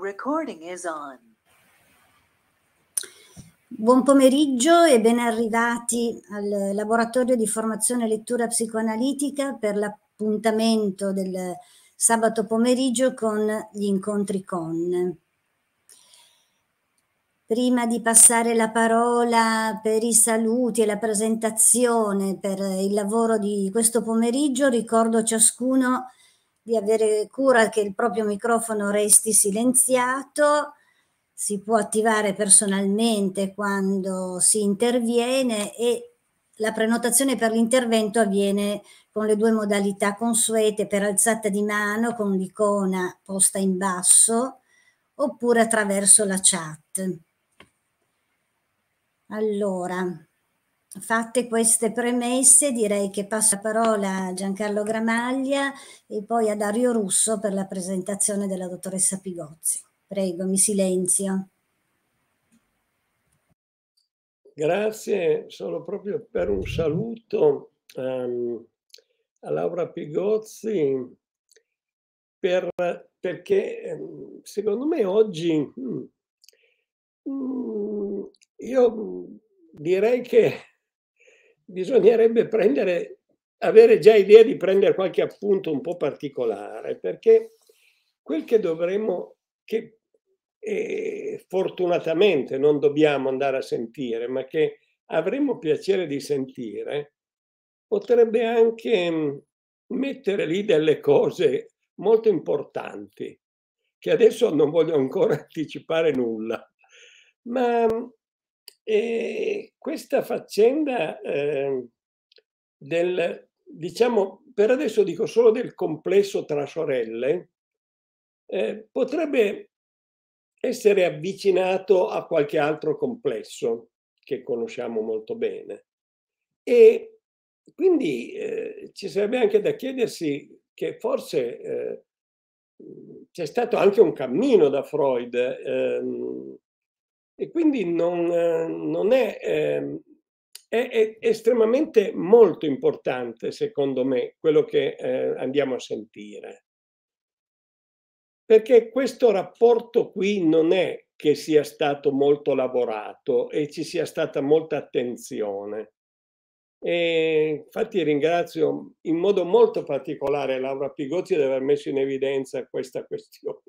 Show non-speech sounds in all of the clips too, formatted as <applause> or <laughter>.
Recording is on. Buon pomeriggio e ben arrivati al laboratorio di formazione lettura psicoanalitica per l'appuntamento del sabato pomeriggio con gli incontri con. Prima di passare la parola per i saluti e la presentazione per il lavoro di questo pomeriggio, ricordo ciascuno di avere cura che il proprio microfono resti silenziato, si può attivare personalmente quando si interviene e la prenotazione per l'intervento avviene con le due modalità consuete per alzata di mano con l'icona posta in basso oppure attraverso la chat. Allora, Fatte queste premesse, direi che passo la parola a Giancarlo Gramaglia e poi a Dario Russo per la presentazione della dottoressa Pigozzi. Prego, mi silenzio. Grazie, solo proprio per un saluto um, a Laura Pigozzi per, perché ehm, secondo me oggi mm, mm io direi che bisognerebbe prendere, avere già idea di prendere qualche appunto un po' particolare, perché quel che dovremmo, che eh, fortunatamente non dobbiamo andare a sentire, ma che avremmo piacere di sentire, potrebbe anche mm, mettere lì delle cose molto importanti, che adesso non voglio ancora <laughs> anticipare nulla, ma mm, e questa faccenda eh, del, diciamo, per adesso dico solo del complesso tra sorelle, eh, potrebbe essere avvicinato a qualche altro complesso che conosciamo molto bene. E quindi eh, ci sarebbe anche da chiedersi che forse eh, c'è stato anche un cammino da Freud. Ehm, e quindi non, eh, non è, eh, è, è, estremamente molto importante, secondo me, quello che eh, andiamo a sentire. Perché questo rapporto qui non è che sia stato molto lavorato e ci sia stata molta attenzione. E infatti ringrazio in modo molto particolare Laura Pigozzi di aver messo in evidenza questa <laughs> questione.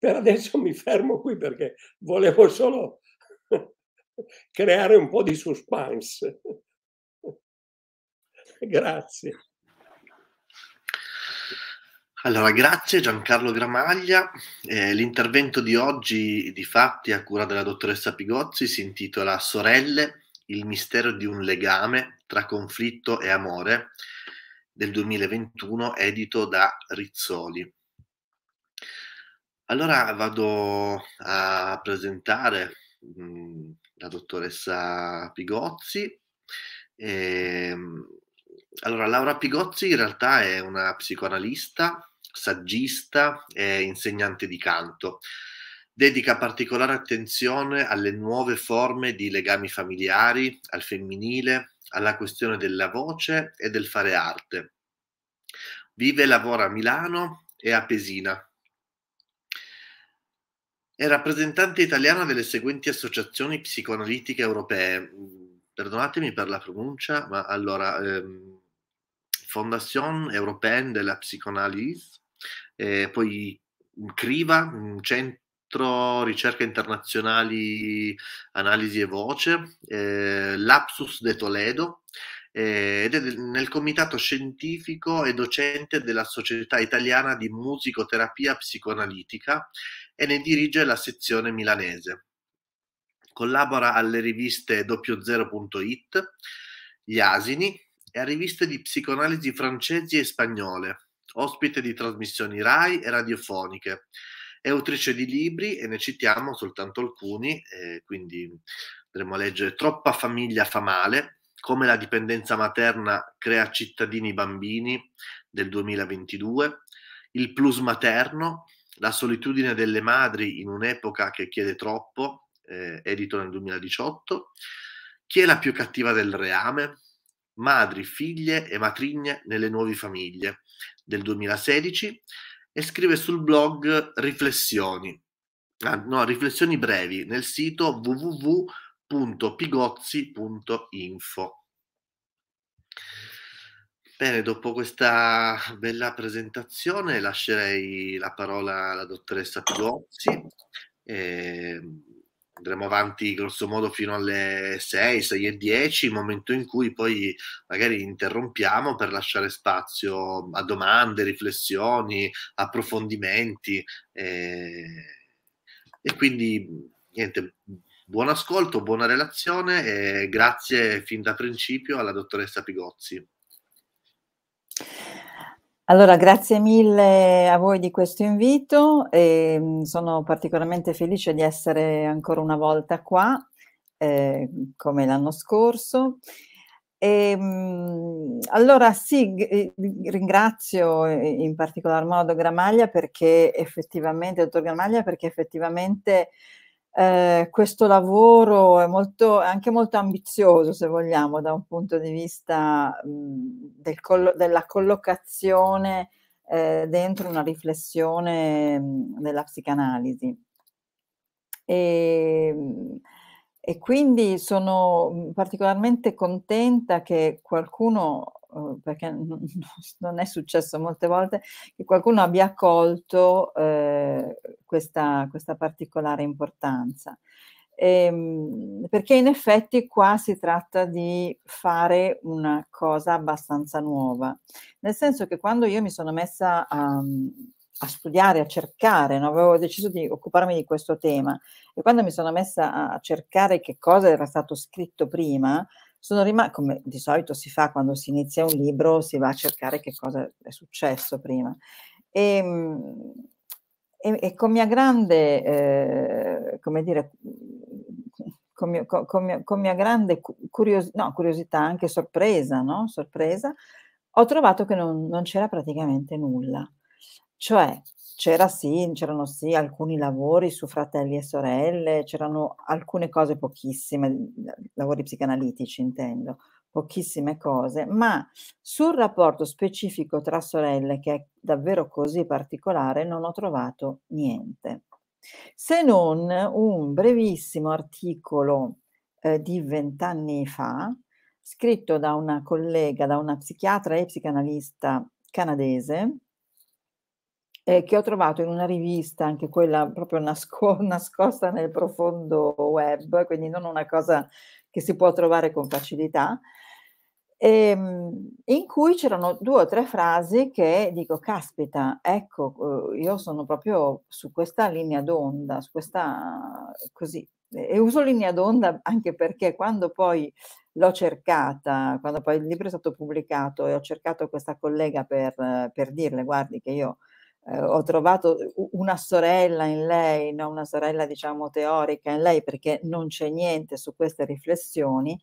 Per adesso mi fermo qui perché volevo solo <laughs> creare un po' di suspense. Grazie. Allora, grazie Giancarlo Gramaglia. Eh, l'intervento di oggi, di fatti, a cura della dottoressa Pigozzi, si intitola Sorelle, il mistero di un legame tra conflitto e amore, del 2021, edito da Rizzoli. Allora vado a presentare, mm, la dottoressa Pigozzi. Ehm, allora Laura Pigozzi in realtà è una psicoanalista, saggista e insegnante di canto. Dedica particolare attenzione alle nuove forme di legami familiari, al femminile, alla questione della voce e del fare arte. Vive e lavora a Milano e a Pesina è rappresentante italiana delle seguenti associazioni psicoanalitiche europee. Mm, perdonatemi per la pronuncia, ma allora, ehm, Fondation Européenne de la Psychoanalyse, eh, poi CRIVA, Centro Ricerca Internazionali Analisi e Voce, eh, Lapsus de Toledo, eh, ed è nel comitato scientifico e docente della Società Italiana di Musicoterapia Psicoanalitica e ne dirige la sezione milanese. Collabora alle riviste 00.it, Gli Asini e a riviste di psicoanalisi francesi e spagnole, ospite di trasmissioni RAI e radiofoniche è autrice di libri e ne citiamo soltanto alcuni, eh, quindi andremo a leggere Troppa famiglia fa male, come la dipendenza materna crea cittadini bambini del 2022, il plus materno, la solitudine delle madri in un'epoca che chiede troppo, eh, edito nel 2018, chi è la più cattiva del reame, madri, figlie e matrigne nelle nuove famiglie del 2016 e scrive sul blog riflessioni, ah, no, riflessioni brevi nel sito www www.pigozzi.info. Bene, dopo questa bella presentazione lascerei la parola alla dottoressa Pigozzi. Eh, andremo avanti grosso modo fino alle 6, 6 e 10, momento in cui poi magari interrompiamo per lasciare spazio a domande, riflessioni, approfondimenti. Eh, e quindi niente, Buon ascolto, buona relazione e grazie fin da principio alla dottoressa Pigozzi. Allora, grazie mille a voi di questo invito e mm, sono particolarmente felice di essere ancora una volta qua, eh, come l'anno scorso. E, mm, allora sì, eh, ringrazio in particolar modo Gramaglia perché effettivamente, dottor Gramaglia, perché effettivamente eh, questo lavoro è, molto, è, anche molto ambizioso, se vogliamo, da un punto di vista mh, mhmm, del collo- della collocazione eh, dentro una riflessione mh, mhmm, della psicanalisi. E, ehm, e quindi sono mhmm, particolarmente contenta che qualcuno Oh, perché <laughs> non è successo molte volte, che qualcuno abbia colto eh, questa, questa, particolare importanza. E, ehm, perché in effetti qua si tratta di fare una cosa abbastanza nuova, nel senso che quando io mi sono messa a, a studiare, a cercare, no? avevo deciso di occuparmi di questo tema e quando mi sono messa a cercare che cosa era stato scritto prima, sono rimasta, come di solito si fa quando si inizia un libro, si va a cercare che cosa è successo prima. E, ehm, e, e con mia grande, eh, come dire, <laughs> con, mio, con, mia, con mia, grande curios- no, curiosità, anche sorpresa, no? sorpresa, ho trovato che non, non c'era praticamente nulla. Cioè, c'era sì, c'erano sì alcuni lavori su fratelli e sorelle, c'erano alcune cose pochissime, mhmm, lavori psicanalitici intendo, pochissime cose, ma sul rapporto specifico tra sorelle, che è davvero così particolare, non ho trovato niente, se non un brevissimo articolo eh, di vent'anni fa, scritto da una collega, da una psichiatra e psicanalista canadese, eh, che ho trovato in una rivista, anche quella proprio nasco- <laughs> nascosta nel profondo web, quindi non una cosa che si può trovare con facilità, ehm, in cui c'erano due o tre frasi che dico, caspita, ecco, eh, io sono proprio su questa linea d'onda, su questa così. E uso linea d'onda anche perché quando poi l'ho cercata, quando poi il libro è stato pubblicato e ho cercato questa collega per, per dirle, guardi che io eh, ho trovato una sorella in lei, no? una sorella diciamo teorica in lei perché non c'è niente su queste riflessioni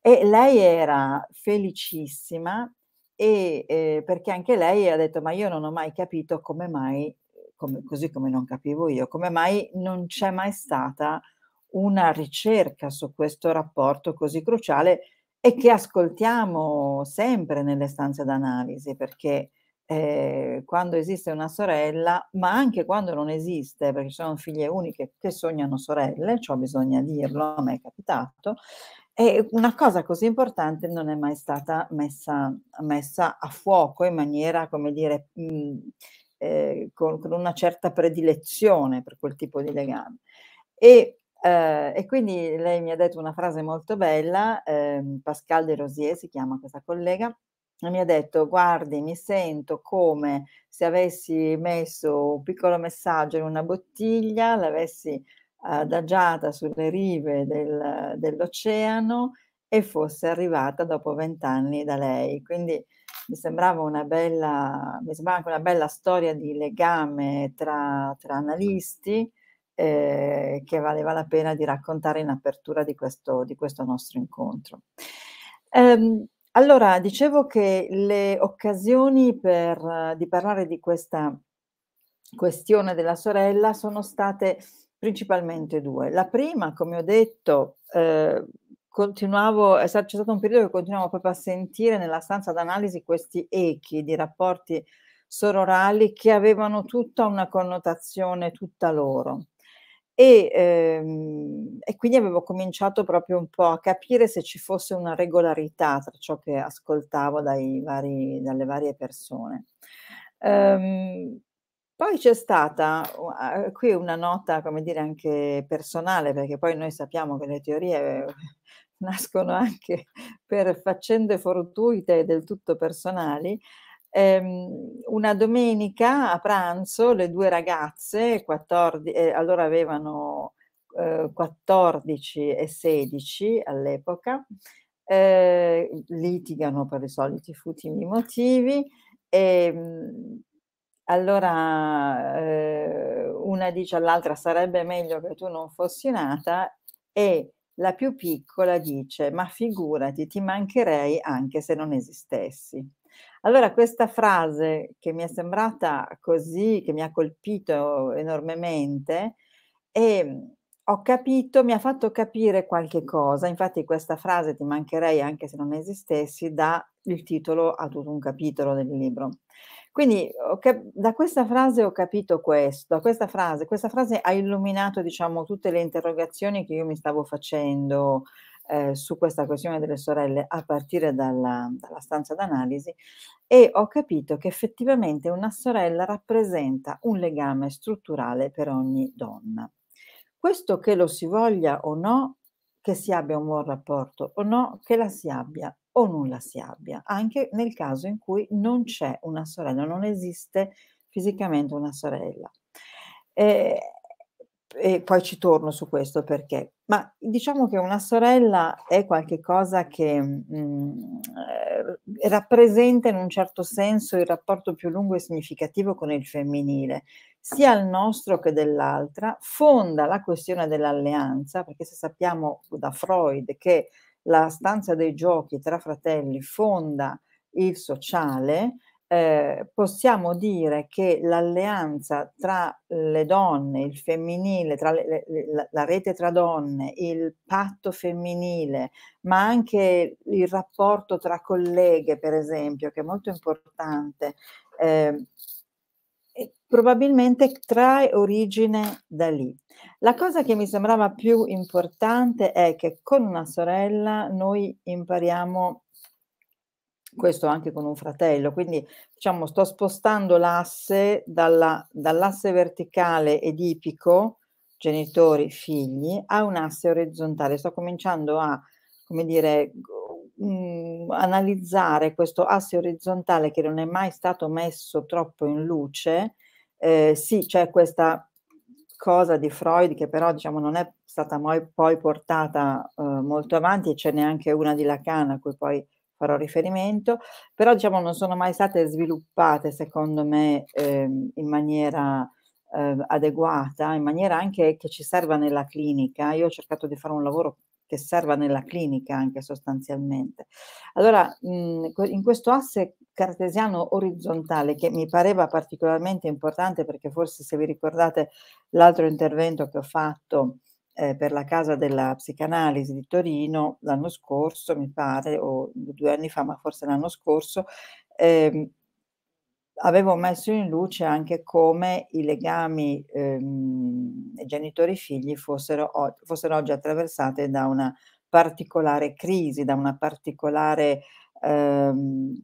e lei era felicissima e, eh, perché anche lei ha detto ma io non ho mai capito come mai, come, così come non capivo io, come mai non c'è mai stata una ricerca su questo rapporto così cruciale e che ascoltiamo sempre nelle stanze d'analisi perché eh, quando esiste una sorella, ma anche quando non esiste, perché sono figlie uniche che sognano sorelle, ciò bisogna dirlo, a me è capitato, e una cosa così importante non è mai stata messa, messa a fuoco in maniera, come dire, mh, mm, eh, con, con, una certa predilezione per quel tipo di legame. E, eh, e quindi lei mi ha detto una frase molto bella, ehm, Pascal de Rosier si chiama questa collega, mi ha detto guardi mi sento come se avessi messo un piccolo messaggio in una bottiglia, l'avessi adagiata sulle rive del, dell'oceano e fosse arrivata dopo vent'anni da lei. Quindi mi sembrava una bella, mi sembrava anche una bella storia di legame tra, tra analisti eh, che valeva la pena di raccontare in apertura di questo, di questo nostro incontro. Eh, allora, dicevo che le occasioni per eh, di parlare di questa questione della sorella sono state principalmente due. La prima, come ho detto, eh, continuavo, c'è stato un periodo che continuavo proprio a sentire nella stanza d'analisi questi echi di rapporti sororali che avevano tutta una connotazione tutta loro e, ehm, e, quindi avevo cominciato proprio un po' a capire se ci fosse una regolarità tra ciò che ascoltavo vari, dalle varie persone. Ehm, poi c'è stata uh, qui una nota, come dire, anche personale, perché poi noi sappiamo che le teorie <laughs> nascono anche per faccende fortuite e del tutto personali ehm, una domenica a pranzo le due ragazze, 14, eh, allora avevano eh, 14 e 16 all'epoca, eh, litigano per i soliti futili motivi. E, ehm, allora eh, una dice all'altra sarebbe meglio che tu non fossi nata e la più piccola dice ma figurati ti mancherei anche se non esistessi. Allora, questa frase che mi è sembrata così, che mi ha colpito enormemente, e ehm, ho capito, mi ha fatto capire qualche cosa. Infatti, questa frase ti mancherei anche se non esistessi, da il titolo a tutto un capitolo del libro. Quindi cap- da questa frase ho capito questo, da questa frase, questa frase ha illuminato diciamo tutte le interrogazioni che io mi stavo facendo, eh, su questa questione delle sorelle a partire dalla, dalla stanza d'analisi e ho capito che effettivamente una sorella rappresenta un legame strutturale per ogni donna. Questo che lo si voglia o no, che si abbia un buon rapporto o no, che la si abbia o non la si abbia, anche nel caso in cui non c'è una sorella, non esiste fisicamente una sorella. Eh, e poi ci torno su questo perché, ma diciamo che una sorella è qualcosa che mh, mm, eh, rappresenta in un certo senso il rapporto più lungo e significativo con il femminile, sia il nostro che dell'altra, fonda la questione dell'alleanza, perché se sappiamo da Freud che la stanza dei giochi tra fratelli fonda il sociale, eh, possiamo dire che l'alleanza tra le donne, il femminile, tra le, le, la, rete tra donne, il patto femminile, ma anche il rapporto tra colleghe, per esempio, che è molto importante, eh, probabilmente trae origine da lì. La cosa che mi sembrava più importante è che con una sorella noi impariamo questo anche con un fratello, quindi diciamo sto spostando l'asse dalla, dall'asse verticale edipico, genitori, figli, a un asse orizzontale, sto cominciando a, come dire, mh, analizzare questo asse orizzontale che non è mai stato messo troppo in luce, eh, sì c'è questa cosa di Freud che però diciamo non è stata mai poi portata eh, molto avanti e ce n'è anche una di Lacan a cui poi farò riferimento, però diciamo non sono mai state sviluppate secondo me ehm, in maniera eh, adeguata, in maniera anche che ci serva nella clinica. Io ho cercato di fare un lavoro che serva nella clinica anche sostanzialmente. Allora, mh, mhmm, in questo asse cartesiano orizzontale che mi pareva particolarmente importante perché forse se vi ricordate l'altro intervento che ho fatto eh, per la Casa della Psicanalisi di Torino l'anno scorso, mi pare, o due anni fa, ma forse l'anno scorso, eh, avevo messo in luce anche come i legami ehm, genitori-figli fossero, fossero, oggi attraversati da una particolare crisi, da una particolare ehm,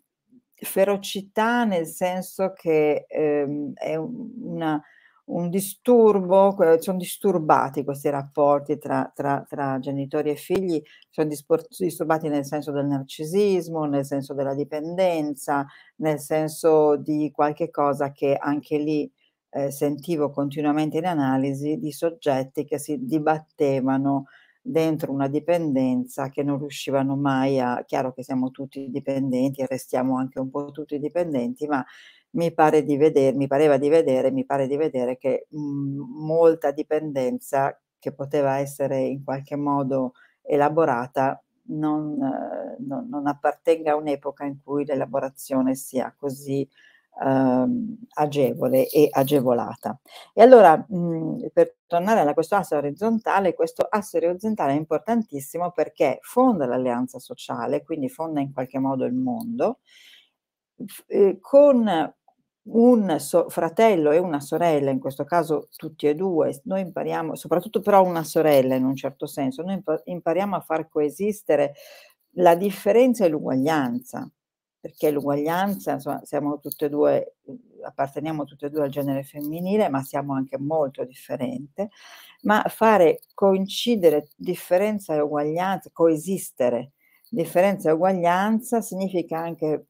ferocità, nel senso che ehm, è una un disturbo, sono disturbati questi rapporti tra, tra, tra genitori e figli, sono disturbati nel senso del narcisismo, nel senso della dipendenza, nel senso di qualche cosa che anche lì eh, sentivo continuamente in analisi di soggetti che si dibattevano dentro una dipendenza che non riuscivano mai a, chiaro che siamo tutti dipendenti e restiamo anche un po' tutti dipendenti, ma mi pare di vedere, mi pareva di vedere, mi pare di vedere che mh, mhmm, molta dipendenza che poteva essere in qualche modo elaborata non, eh, non, non appartenga a un'epoca in cui l'elaborazione sia così ehm, agevole e agevolata. E allora, mh, mhmm, per tornare a questo asse orizzontale, questo asse orizzontale è importantissimo perché fonda l'alleanza sociale, quindi fonda in qualche modo il mondo, eh, con un so fratello e una sorella, in questo caso tutti e due, noi impariamo, soprattutto però una sorella in un certo senso, noi impariamo a far coesistere la differenza e l'uguaglianza, perché l'uguaglianza, insomma, siamo tutte e due, apparteniamo tutte e due al genere femminile, ma siamo anche molto differenti, ma fare coincidere differenza e uguaglianza, coesistere differenza e uguaglianza significa anche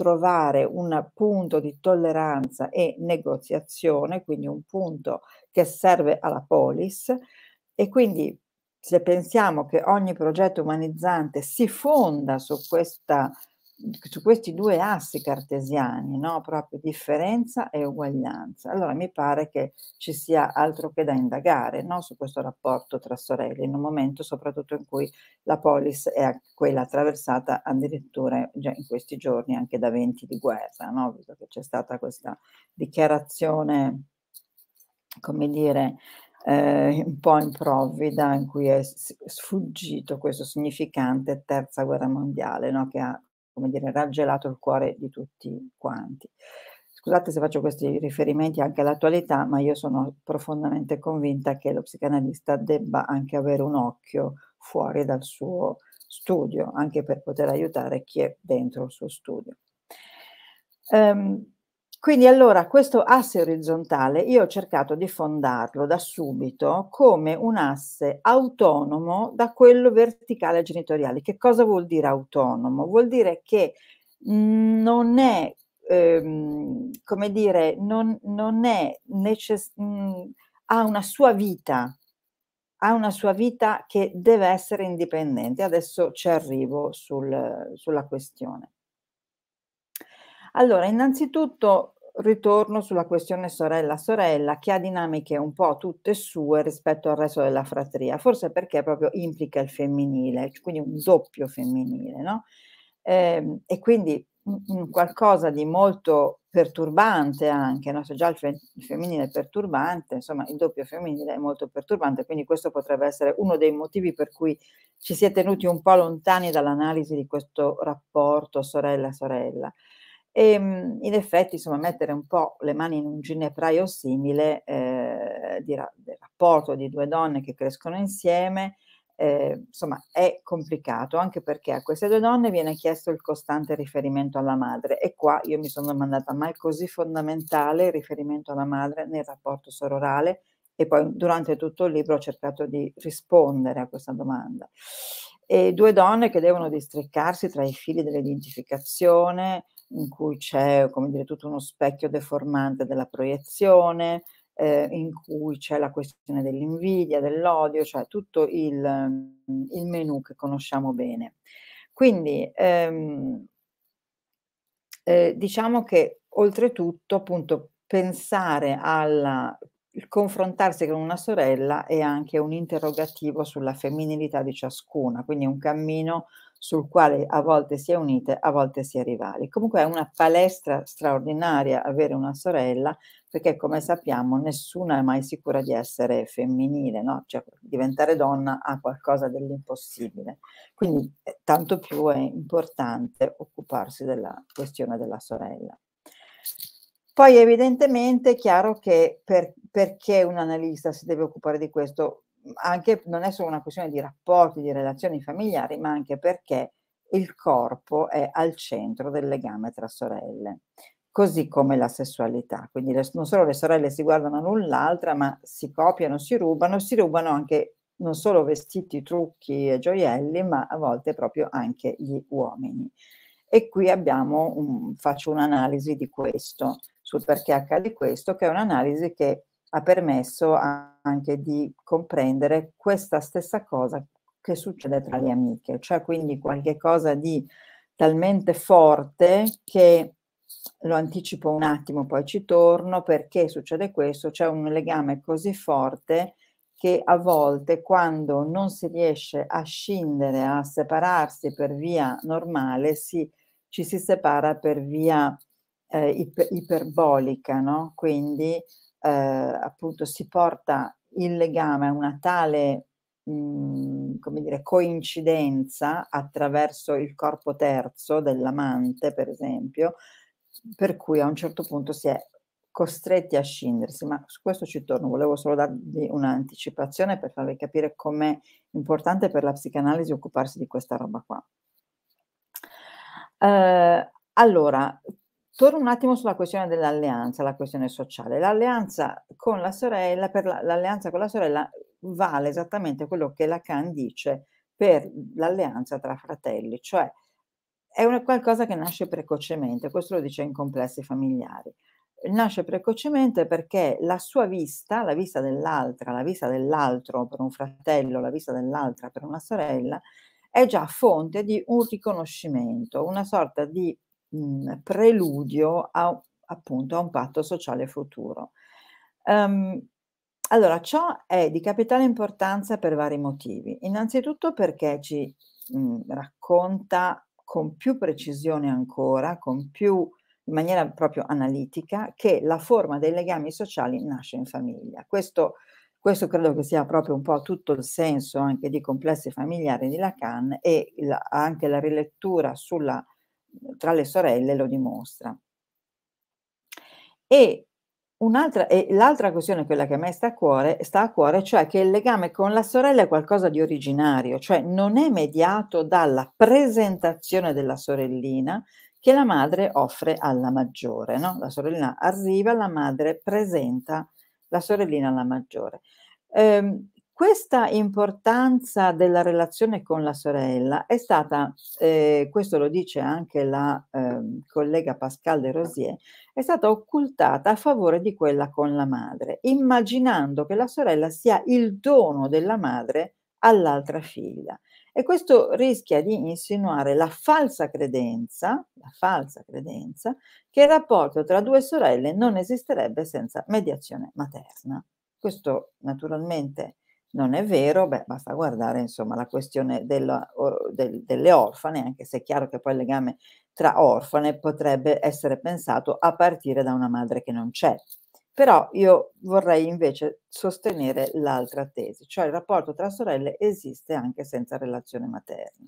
trovare un punto di tolleranza e negoziazione, quindi un punto che serve alla polis e quindi se pensiamo che ogni progetto umanizzante si fonda su questa su questi due assi cartesiani, no? proprio differenza e uguaglianza. Allora mi pare che ci sia altro che da indagare no? su questo rapporto tra sorelle, in un momento soprattutto in cui la polis è quella attraversata addirittura in questi giorni anche da venti di guerra, no? visto che c'è stata questa dichiarazione, come dire, eh, un po' improvvida in cui è sfuggito questo significante terza guerra mondiale no? che ha come dire, raggelato il cuore di tutti quanti. Scusate se faccio questi riferimenti anche all'attualità, ma io sono profondamente convinta che lo psicanalista debba anche avere un occhio fuori dal suo studio, anche per poter aiutare chi è dentro il suo studio. Um, quindi allora questo asse orizzontale io ho cercato di fondarlo da subito come un asse autonomo da quello verticale genitoriale. Che cosa vuol dire autonomo? Vuol dire che non è, ehm, come dire, non, non è necess- mh, mm, ha una sua vita, ha una sua vita che deve essere indipendente. Adesso ci arrivo sul, sulla questione. Allora, innanzitutto ritorno sulla questione sorella-sorella che ha dinamiche un po' tutte sue rispetto al resto della fratria, forse perché proprio implica il femminile, quindi un doppio femminile, no? Eh, e quindi qualcosa di molto perturbante anche, no? se già il, fe- il femminile è perturbante, insomma il doppio femminile è molto perturbante, quindi questo potrebbe essere uno dei motivi per cui ci si è tenuti un po' lontani dall'analisi di questo rapporto sorella-sorella. sorella sorella e ehm, in effetti, insomma, mettere un po' le mani in un ginepraio simile eh, di ra- del rapporto di due donne che crescono insieme, eh, insomma, è complicato anche perché a queste due donne viene chiesto il costante riferimento alla madre e qua io mi sono domandata ma è così fondamentale il riferimento alla madre nel rapporto sororale e poi durante tutto il libro ho cercato di rispondere a questa domanda. E due donne che devono districarsi tra i fili dell'identificazione, in cui c'è come dire, tutto uno specchio deformante della proiezione, eh, in cui c'è la questione dell'invidia, dell'odio, cioè tutto il, mm, il menu che conosciamo bene. Quindi ehm, eh, diciamo che oltretutto appunto pensare al confrontarsi con una sorella è anche un interrogativo sulla femminilità di ciascuna, quindi un cammino sul quale a volte si è unite, a volte si è rivali. Comunque è una palestra straordinaria avere una sorella, perché come sappiamo nessuna è mai sicura di essere femminile, no? cioè diventare donna ha qualcosa dell'impossibile. Quindi eh, tanto più è importante occuparsi della questione della sorella. Poi evidentemente è chiaro che per, perché un analista si deve occupare di questo anche, non è solo una questione di rapporti, di relazioni familiari, ma anche perché il corpo è al centro del legame tra sorelle, così come la sessualità. Quindi le, non solo le sorelle si guardano l'un l'altra, ma si copiano, si rubano, si rubano anche non solo vestiti, trucchi e gioielli, ma a volte proprio anche gli uomini. E qui abbiamo un, faccio un'analisi di questo, sul perché accade questo, che è un'analisi che ha permesso anche di comprendere questa stessa cosa che succede tra le amiche, cioè quindi qualche cosa di talmente forte che lo anticipo un attimo, poi ci torno, perché succede questo, c'è un legame così forte che a volte quando non si riesce a scindere, a separarsi per via normale, si, ci si separa per via eh, iper- iperbolica, no? Quindi eh, appunto si porta il legame a una tale mhmm, come dire, coincidenza attraverso il corpo terzo dell'amante, per esempio, per cui a un certo punto si è costretti a scindersi, ma su questo ci torno, volevo solo darvi un'anticipazione per farvi capire com'è importante per la psicanalisi occuparsi di questa roba qua. Eh, allora, Torno un attimo sulla questione dell'alleanza, la questione sociale. L'alleanza con la sorella, per la, l'alleanza con la sorella vale esattamente quello che Lacan dice per l'alleanza tra fratelli, cioè è una, qualcosa che nasce precocemente, questo lo dice in complessi familiari. Nasce precocemente perché la sua vista, la vista dell'altra, la vista dell'altro per un fratello, la vista dell'altra per una sorella, è già fonte di un riconoscimento, una sorta di mh, preludio a, appunto a un patto sociale futuro. Um, allora, ciò è di capitale importanza per vari motivi. Innanzitutto perché ci mh, mhmm, racconta con più precisione ancora, con più in maniera proprio analitica, che la forma dei legami sociali nasce in famiglia. Questo, questo credo che sia proprio un po' tutto il senso anche di Complessi familiari di Lacan e la, anche la rilettura sulla tra le sorelle lo dimostra. E, e l'altra questione, quella che a me sta a cuore, sta a cuore, cioè che il legame con la sorella è qualcosa di originario, cioè non è mediato dalla presentazione della sorellina, che la madre offre alla maggiore. No? La sorellina arriva, la madre presenta la sorellina alla maggiore. Eh, questa importanza della relazione con la sorella è stata, eh, questo lo dice anche la eh, collega Pascal de Rosier, è stata occultata a favore di quella con la madre, immaginando che la sorella sia il dono della madre all'altra figlia. E questo rischia di insinuare la falsa credenza, la falsa credenza che il rapporto tra due sorelle non esisterebbe senza mediazione materna. Questo naturalmente non è vero, beh, basta guardare insomma, la questione della, or, del, delle orfane, anche se è chiaro che poi il legame tra orfane potrebbe essere pensato a partire da una madre che non c'è. Però io vorrei invece sostenere l'altra tesi, cioè il rapporto tra sorelle esiste anche senza relazione materna.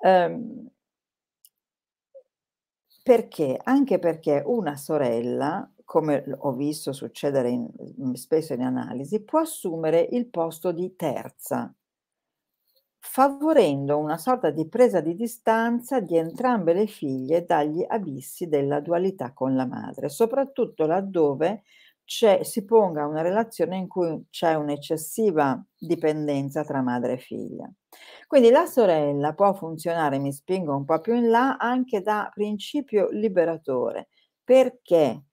Um, perché? Anche perché una sorella come ho visto succedere in, mm, spesso in analisi, può assumere il posto di terza, favorendo una sorta di presa di distanza di entrambe le figlie dagli abissi della dualità con la madre, soprattutto laddove si ponga una relazione in cui c'è un'eccessiva dipendenza tra madre e figlia. Quindi la sorella può funzionare, mi spingo un po' più in là, anche da principio liberatore, perché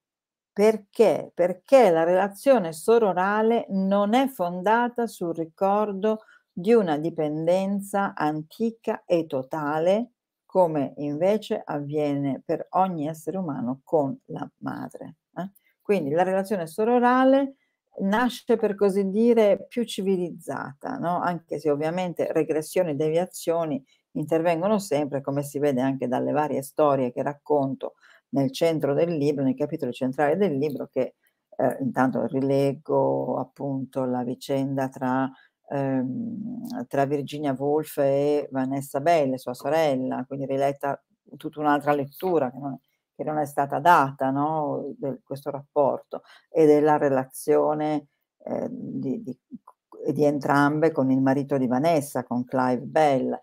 perché? Perché la relazione sororale non è fondata sul ricordo di una dipendenza antica e totale, come invece avviene per ogni essere umano con la madre. Eh? Quindi la relazione sororale nasce per così dire più civilizzata, no? anche se ovviamente regressioni e deviazioni intervengono sempre, come si vede anche dalle varie storie che racconto nel centro del libro, nel capitolo centrale del libro, che eh, intanto rileggo appunto la vicenda tra, ehm, tra Virginia Woolf e Vanessa Belle, sua sorella, quindi riletta tutta un'altra lettura che non, che non è stata data, no? De questo rapporto e della relazione eh, di, di, di, entrambe con il marito di Vanessa, con Clive Bell.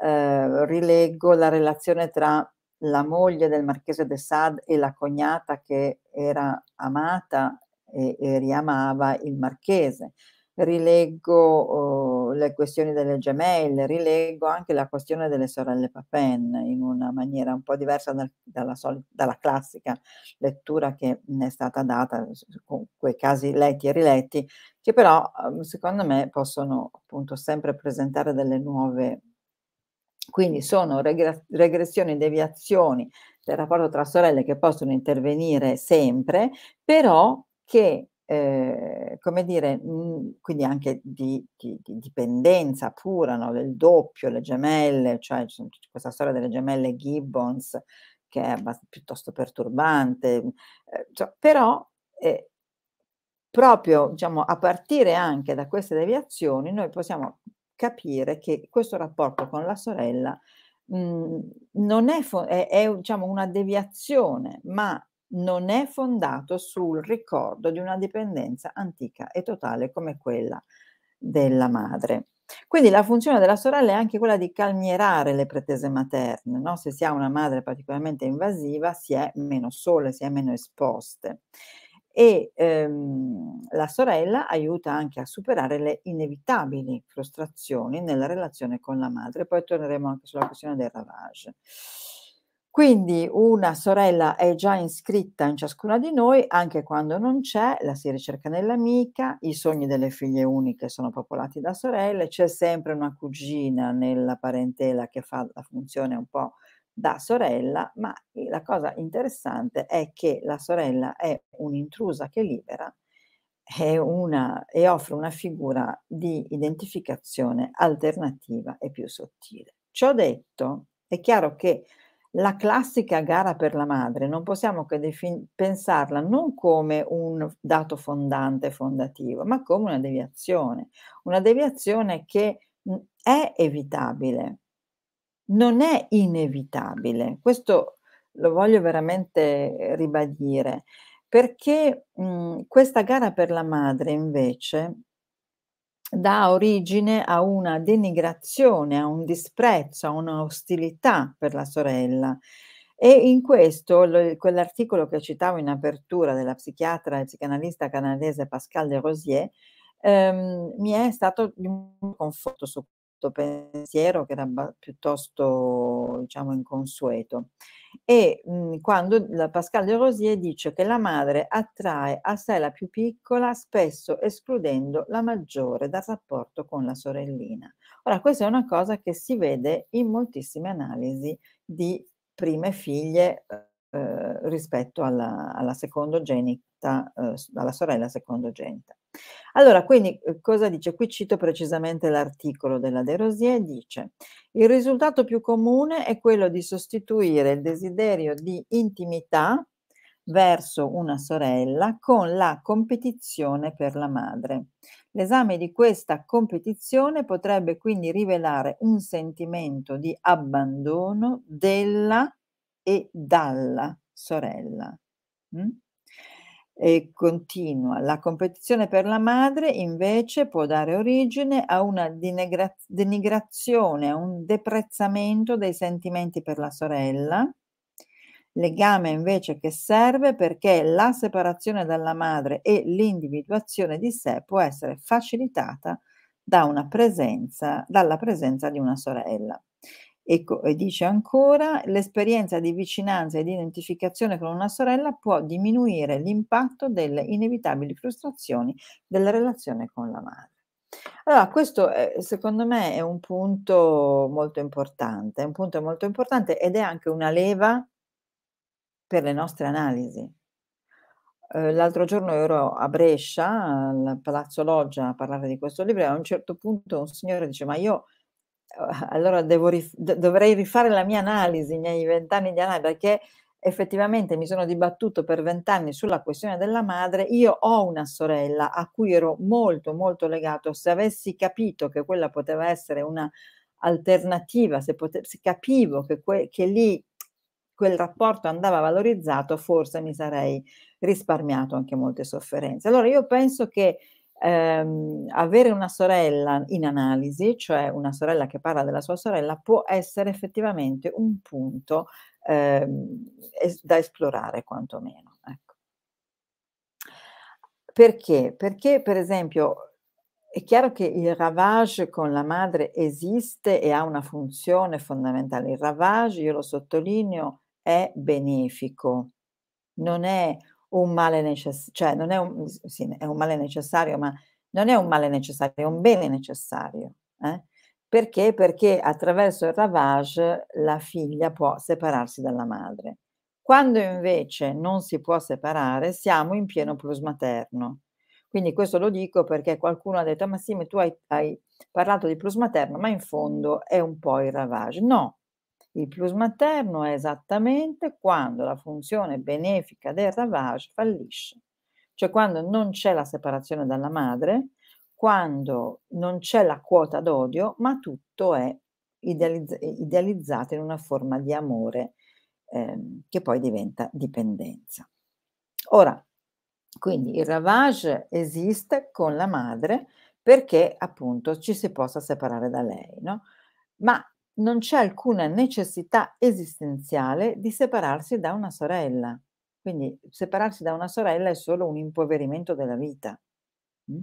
Eh, rileggo la relazione tra la moglie del marchese de Sade e la cognata che era amata e, e riamava il marchese. Rileggo uh, le questioni delle gemelle, rileggo anche la questione delle sorelle Papin in una maniera un po' diversa dal, dalla, soli, dalla, classica lettura che ne è stata data con quei casi letti e riletti, che però ehm, secondo me possono appunto sempre presentare delle nuove quindi sono regressioni, deviazioni del rapporto tra sorelle che possono intervenire sempre, però che eh, come dire, mm, quindi anche di, di, di dipendenza pura, no? del doppio, le gemelle, cioè questa storia delle gemelle Gibbons che è piuttosto perturbante, mm, eh, cioè, però eh, proprio diciamo, a partire anche da queste deviazioni noi possiamo capire che questo rapporto con la sorella mh, mhmm, non è, è, è diciamo, una deviazione, ma non è fondato sul ricordo di una dipendenza antica e totale come quella della madre. Quindi la funzione della sorella è anche quella di calmierare le pretese materne, no? se si ha una madre particolarmente invasiva si è meno sole, si è meno esposte e ehm, la sorella aiuta anche a superare le inevitabili frustrazioni nella relazione con la madre. Poi torneremo anche sulla questione del ravage. Quindi una sorella è già iscritta in ciascuna di noi, anche quando non c'è, la si ricerca nell'amica, i sogni delle figlie uniche sono popolati da sorelle, c'è sempre una cugina nella parentela che fa la funzione un po' da sorella, ma ehm, la cosa interessante è che la sorella è un'intrusa che libera una, e offre una figura di identificazione alternativa e più sottile. Ciò detto, è chiaro che la classica gara per la madre non possiamo che defin- pensarla non come un dato fondante, fondativo, ma come una deviazione, una deviazione che mhmm, è evitabile, non è inevitabile, questo lo voglio veramente ribadire, perché mh, mhmm, questa gara per la madre invece dà origine a una denigrazione, a un disprezzo, a un'ostilità per la sorella. E in questo, lo, quell'articolo che citavo in apertura della psichiatra e psicanalista canadese Pascal de Rosier, ehm, mi è stato di un conforto su questo questo pensiero che era piuttosto diciamo, inconsueto. E mh, mhmm, quando la Pascal de Rosier dice che la madre attrae a sé la più piccola, spesso escludendo la maggiore dal rapporto con la sorellina. Ora, questa è una cosa che si vede in moltissime analisi di prime figlie eh, rispetto alla, alla secondogenita, eh, alla sorella secondogenita. Allora, quindi eh, cosa dice? Qui cito precisamente l'articolo della De Rosier, dice il risultato più comune è quello di sostituire il desiderio di intimità verso una sorella con la competizione per la madre. L'esame di questa competizione potrebbe quindi rivelare un sentimento di abbandono della e dalla sorella. Mm? E continua, la competizione per la madre invece può dare origine a una denigra- denigrazione, a un deprezzamento dei sentimenti per la sorella, legame invece che serve perché la separazione dalla madre e l'individuazione di sé può essere facilitata da presenza, dalla presenza di una sorella. Ecco, e dice ancora, l'esperienza di vicinanza e di identificazione con una sorella può diminuire l'impatto delle inevitabili frustrazioni della relazione con la madre. Allora, questo è, eh, secondo me è un punto molto importante, è un punto molto importante ed è anche una leva per le nostre analisi. Eh, l'altro giorno ero a Brescia, al Palazzo Loggia, a parlare di questo libro e a un certo punto un signore dice, ma io <laughs> allora devo, dovrei rifare la mia analisi, i miei vent'anni di analisi, perché effettivamente mi sono dibattuto per vent'anni sulla questione della madre, io ho una sorella a cui ero molto molto legato, se avessi capito che quella poteva essere una alternativa, se, pote- se capivo che, que- che lì quel rapporto andava valorizzato, forse mi sarei risparmiato anche molte sofferenze. Allora io penso che ehm, avere una sorella in analisi, cioè una sorella che parla della sua sorella, può essere effettivamente un punto ehm, es- da esplorare quantomeno. Ecco. Perché? Perché per esempio è chiaro che il ravage con la madre esiste e ha una funzione fondamentale. Il ravage, io lo sottolineo, è benefico, non è un male necessario, cioè non è un, sì, è un, male necessario, ma non è un male necessario, è un bene necessario. Eh? Perché? Perché attraverso il ravage la figlia può separarsi dalla madre. Quando invece non si può separare, siamo in pieno plus materno. Quindi questo lo dico perché qualcuno ha detto, ma sì, ma tu hai, hai parlato di plus materno, ma in fondo è un po' il ravage. No, il plus materno è esattamente quando la funzione benefica del ravage fallisce, cioè quando non c'è la separazione dalla madre, quando non c'è la quota d'odio, ma tutto è idealizz- idealizzato in una forma di amore ehm, che poi diventa dipendenza. Ora, quindi il ravage esiste con la madre perché appunto ci si possa separare da lei, no? Ma non c'è alcuna necessità esistenziale di separarsi da una sorella. Quindi separarsi da una sorella è solo un impoverimento della vita. Mm?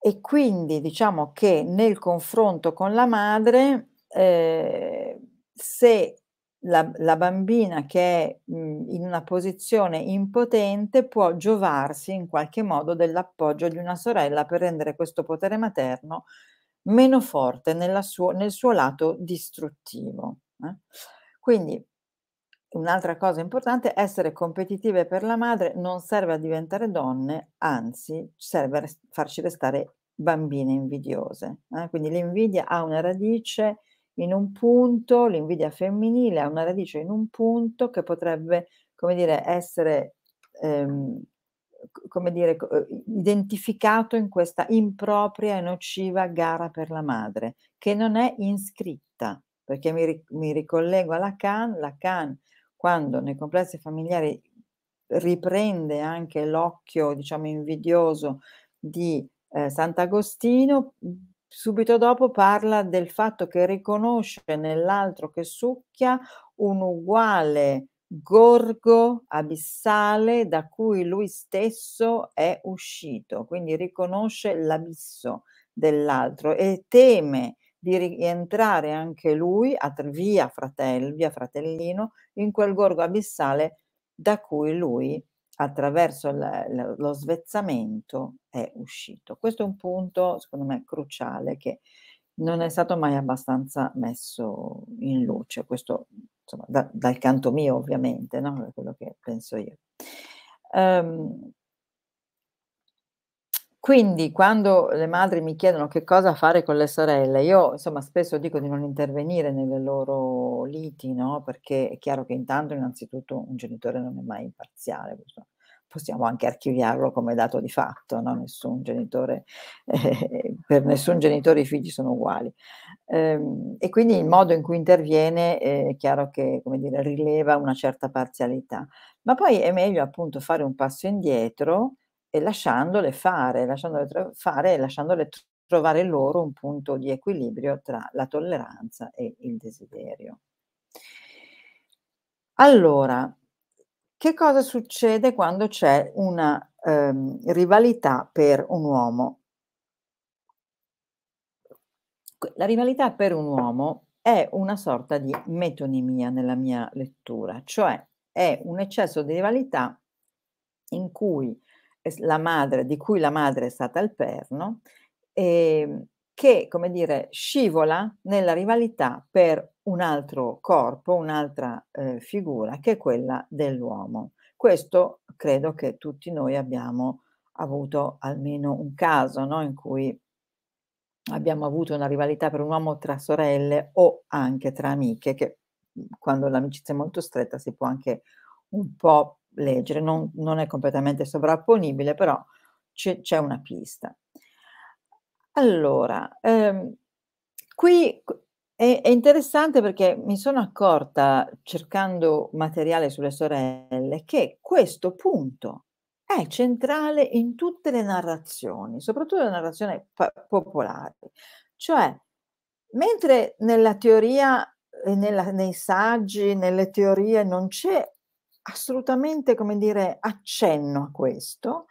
E quindi diciamo che nel confronto con la madre, eh, se la, la bambina che è mh, mhmm, in una posizione impotente può giovarsi in qualche modo dell'appoggio di una sorella per rendere questo potere materno meno forte suo, nel suo lato distruttivo. Eh? Quindi un'altra cosa importante, essere competitive per la madre non serve a diventare donne, anzi serve a farci restare bambine invidiose. Eh? Quindi l'invidia ha una radice in un punto, l'invidia femminile ha una radice in un punto che potrebbe, come dire, essere ehm, come dire, eh, identificato in questa impropria e nociva gara per la madre, che non è iscritta, perché mi, mi ricollego a Lacan, Lacan quando nei complessi familiari riprende anche l'occhio, diciamo, invidioso di eh, Sant'Agostino, subito dopo parla del fatto che riconosce nell'altro che succhia un uguale gorgo abissale da cui lui stesso è uscito, quindi riconosce l'abisso dell'altro e teme di rientrare anche lui via fratello, via fratellino in quel gorgo abissale da cui lui è attraverso l- lo svezzamento è uscito. Questo è un punto, secondo me, cruciale che non è stato mai abbastanza messo in luce, questo insomma, da, dal canto mio ovviamente, no? quello che penso io. Um, quindi quando le madri mi chiedono che cosa fare con le sorelle, io insomma spesso dico di non intervenire nelle loro liti, no? Perché è chiaro che intanto innanzitutto un genitore non è mai imparziale, possiamo anche archiviarlo come dato di fatto, no? nessun genitore, eh, <laughs> per nessun genitore i figli sono uguali. Ehm, e quindi il modo in cui interviene eh, è chiaro che come dire, rileva una certa parzialità, ma poi è meglio appunto fare un passo indietro e lasciandole fare, lasciandole tro- fare e lasciandole tro- trovare loro un punto di equilibrio tra la tolleranza e il desiderio. Allora, che cosa succede quando c'è una ehm, rivalità per un uomo? La rivalità per un uomo è una sorta di metonimia nella mia lettura, cioè è un eccesso di rivalità in cui la madre, di cui la madre è stata il perno, e ehm, che, come dire, scivola nella rivalità per un altro corpo, un'altra eh, figura, che è quella dell'uomo. Questo credo che tutti noi abbiamo avuto almeno un caso no? in cui abbiamo avuto una rivalità per un uomo tra sorelle o anche tra amiche, che mhmm, quando l'amicizia è molto stretta si può anche un po' leggere, non, non è completamente sovrapponibile, però c'è, c'è una pista. Allora, ehm, qui è, è, interessante perché mi sono accorta, cercando materiale sulle sorelle, che questo punto è centrale in tutte le narrazioni, soprattutto le narrazioni pa- popolari. Cioè, mentre nella teoria, eh, nella, nei saggi, nelle teorie non c'è assolutamente, come dire, accenno a questo.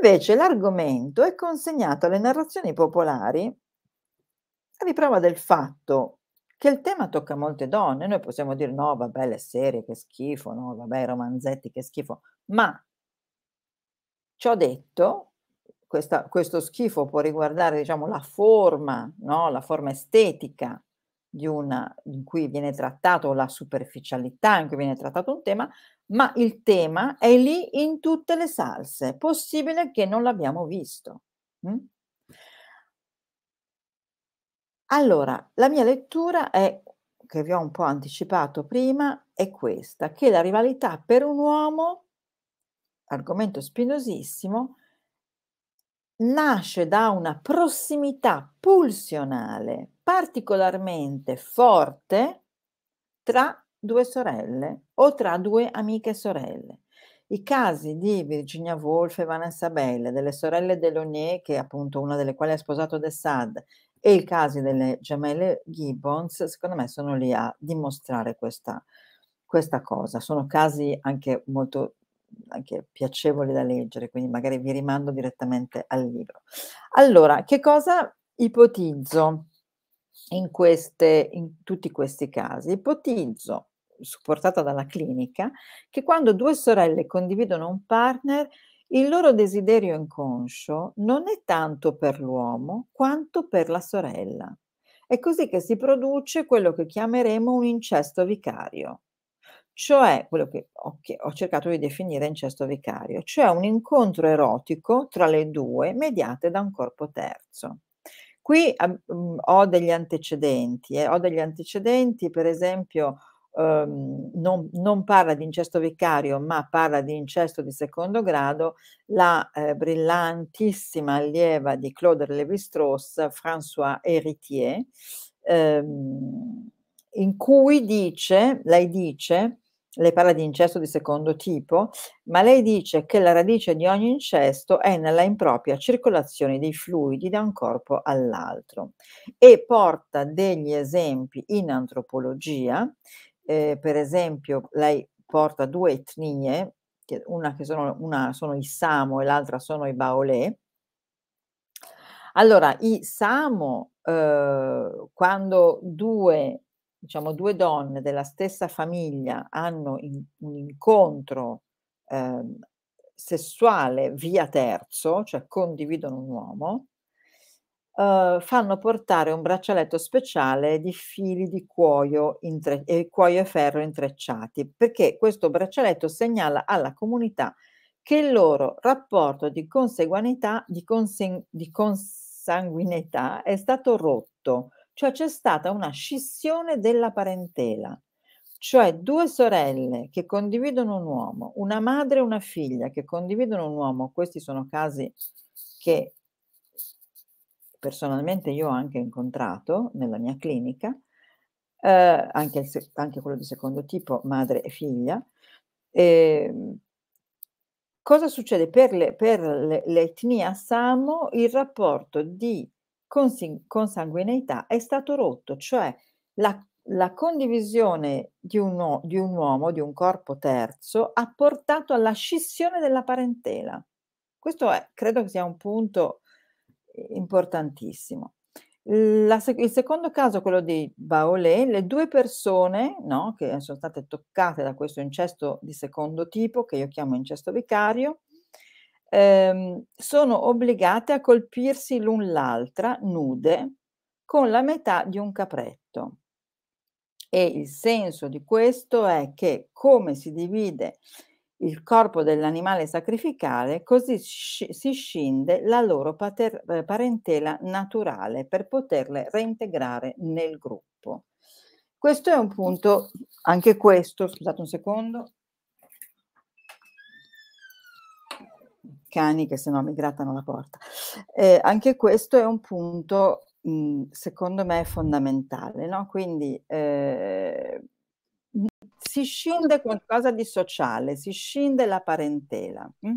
Invece l'argomento è consegnato alle narrazioni popolari a riprova del fatto che il tema tocca molte donne. Noi possiamo dire no, vabbè, le serie che schifo, no, vabbè, i romanzetti che schifo, ma ciò detto, questa, questo schifo può riguardare diciamo, la forma, no? la forma estetica una, in cui viene trattato la superficialità, in cui viene trattato un tema, ma il tema è lì in tutte le salse, possibile che non l'abbiamo visto. Mm? Allora, la mia lettura è, che vi ho un po' anticipato prima, è questa, che la rivalità per un uomo, argomento spinosissimo, nasce da una prossimità pulsionale particolarmente forte tra due sorelle o tra due amiche sorelle. I casi di Virginia Woolf e Vanessa Belle, delle sorelle Delaunay, che è appunto una delle quali ha sposato De Sade, e i casi delle gemelle Gibbons, secondo me sono lì a dimostrare questa, questa cosa. Sono casi anche molto anche piacevoli da leggere, quindi magari vi rimando direttamente al libro. Allora, che cosa ipotizzo in, queste, in tutti questi casi? Ipotizzo supportata dalla clinica, che quando due sorelle condividono un partner, il loro desiderio inconscio non è tanto per l'uomo quanto per la sorella. È così che si produce quello che chiameremo un incesto vicario, cioè quello che ho, cercato di definire incesto vicario, cioè un incontro erotico tra le due mediate da un corpo terzo. Qui um, ho degli antecedenti, eh, ho degli antecedenti per esempio Ehm, non, non, parla di incesto vicario, ma parla di incesto di secondo grado, la eh, brillantissima allieva di Claude Lévi-Strauss, François Héritier, ehm, in cui dice, lei dice, lei parla di incesto di secondo tipo, ma lei dice che la radice di ogni incesto è nella impropria circolazione dei fluidi da un corpo all'altro e porta degli esempi in antropologia eh, per esempio, lei porta due etnie, che una che sono, una sono i Samo e l'altra sono i Baolè. Allora, i Samo, eh, quando due, diciamo, due donne della stessa famiglia hanno in, un incontro eh, sessuale via terzo, cioè condividono un uomo, eh, fanno portare un braccialetto speciale di fili di cuoio, intre- eh, cuoio e ferro intrecciati, perché questo braccialetto segnala alla comunità che il loro rapporto di, di, consen- di consanguinità è stato rotto, cioè c'è stata una scissione della parentela cioè due sorelle che condividono un uomo, una madre e una figlia che condividono un uomo, questi sono casi che personalmente io ho anche incontrato nella mia clinica, eh, anche, il, anche, quello di secondo tipo, madre e figlia. Eh, cosa succede? Per, le, per le, l'etnia Samo il rapporto di consi, consanguineità è stato rotto, cioè la, la condivisione di un, di un uomo, di un corpo terzo, ha portato alla scissione della parentela. Questo è, credo sia un punto importantissimo. La, il secondo caso, quello di Baolé, le due persone no, che sono state toccate da questo incesto di secondo tipo, che io chiamo incesto vicario, ehm, sono obbligate a colpirsi l'un l'altra nude con la metà di un capretto. E il senso di questo è che come si divide il corpo dell'animale sacrificale, così si scinde la loro eh, parentela naturale per poterle reintegrare nel gruppo. Questo è un punto, anche questo, scusate un secondo, cani che se no mi grattano la porta, eh, anche questo è un punto mh, secondo me fondamentale, no? quindi eh, si scinde qualcosa di sociale, si scinde la parentela. Mm?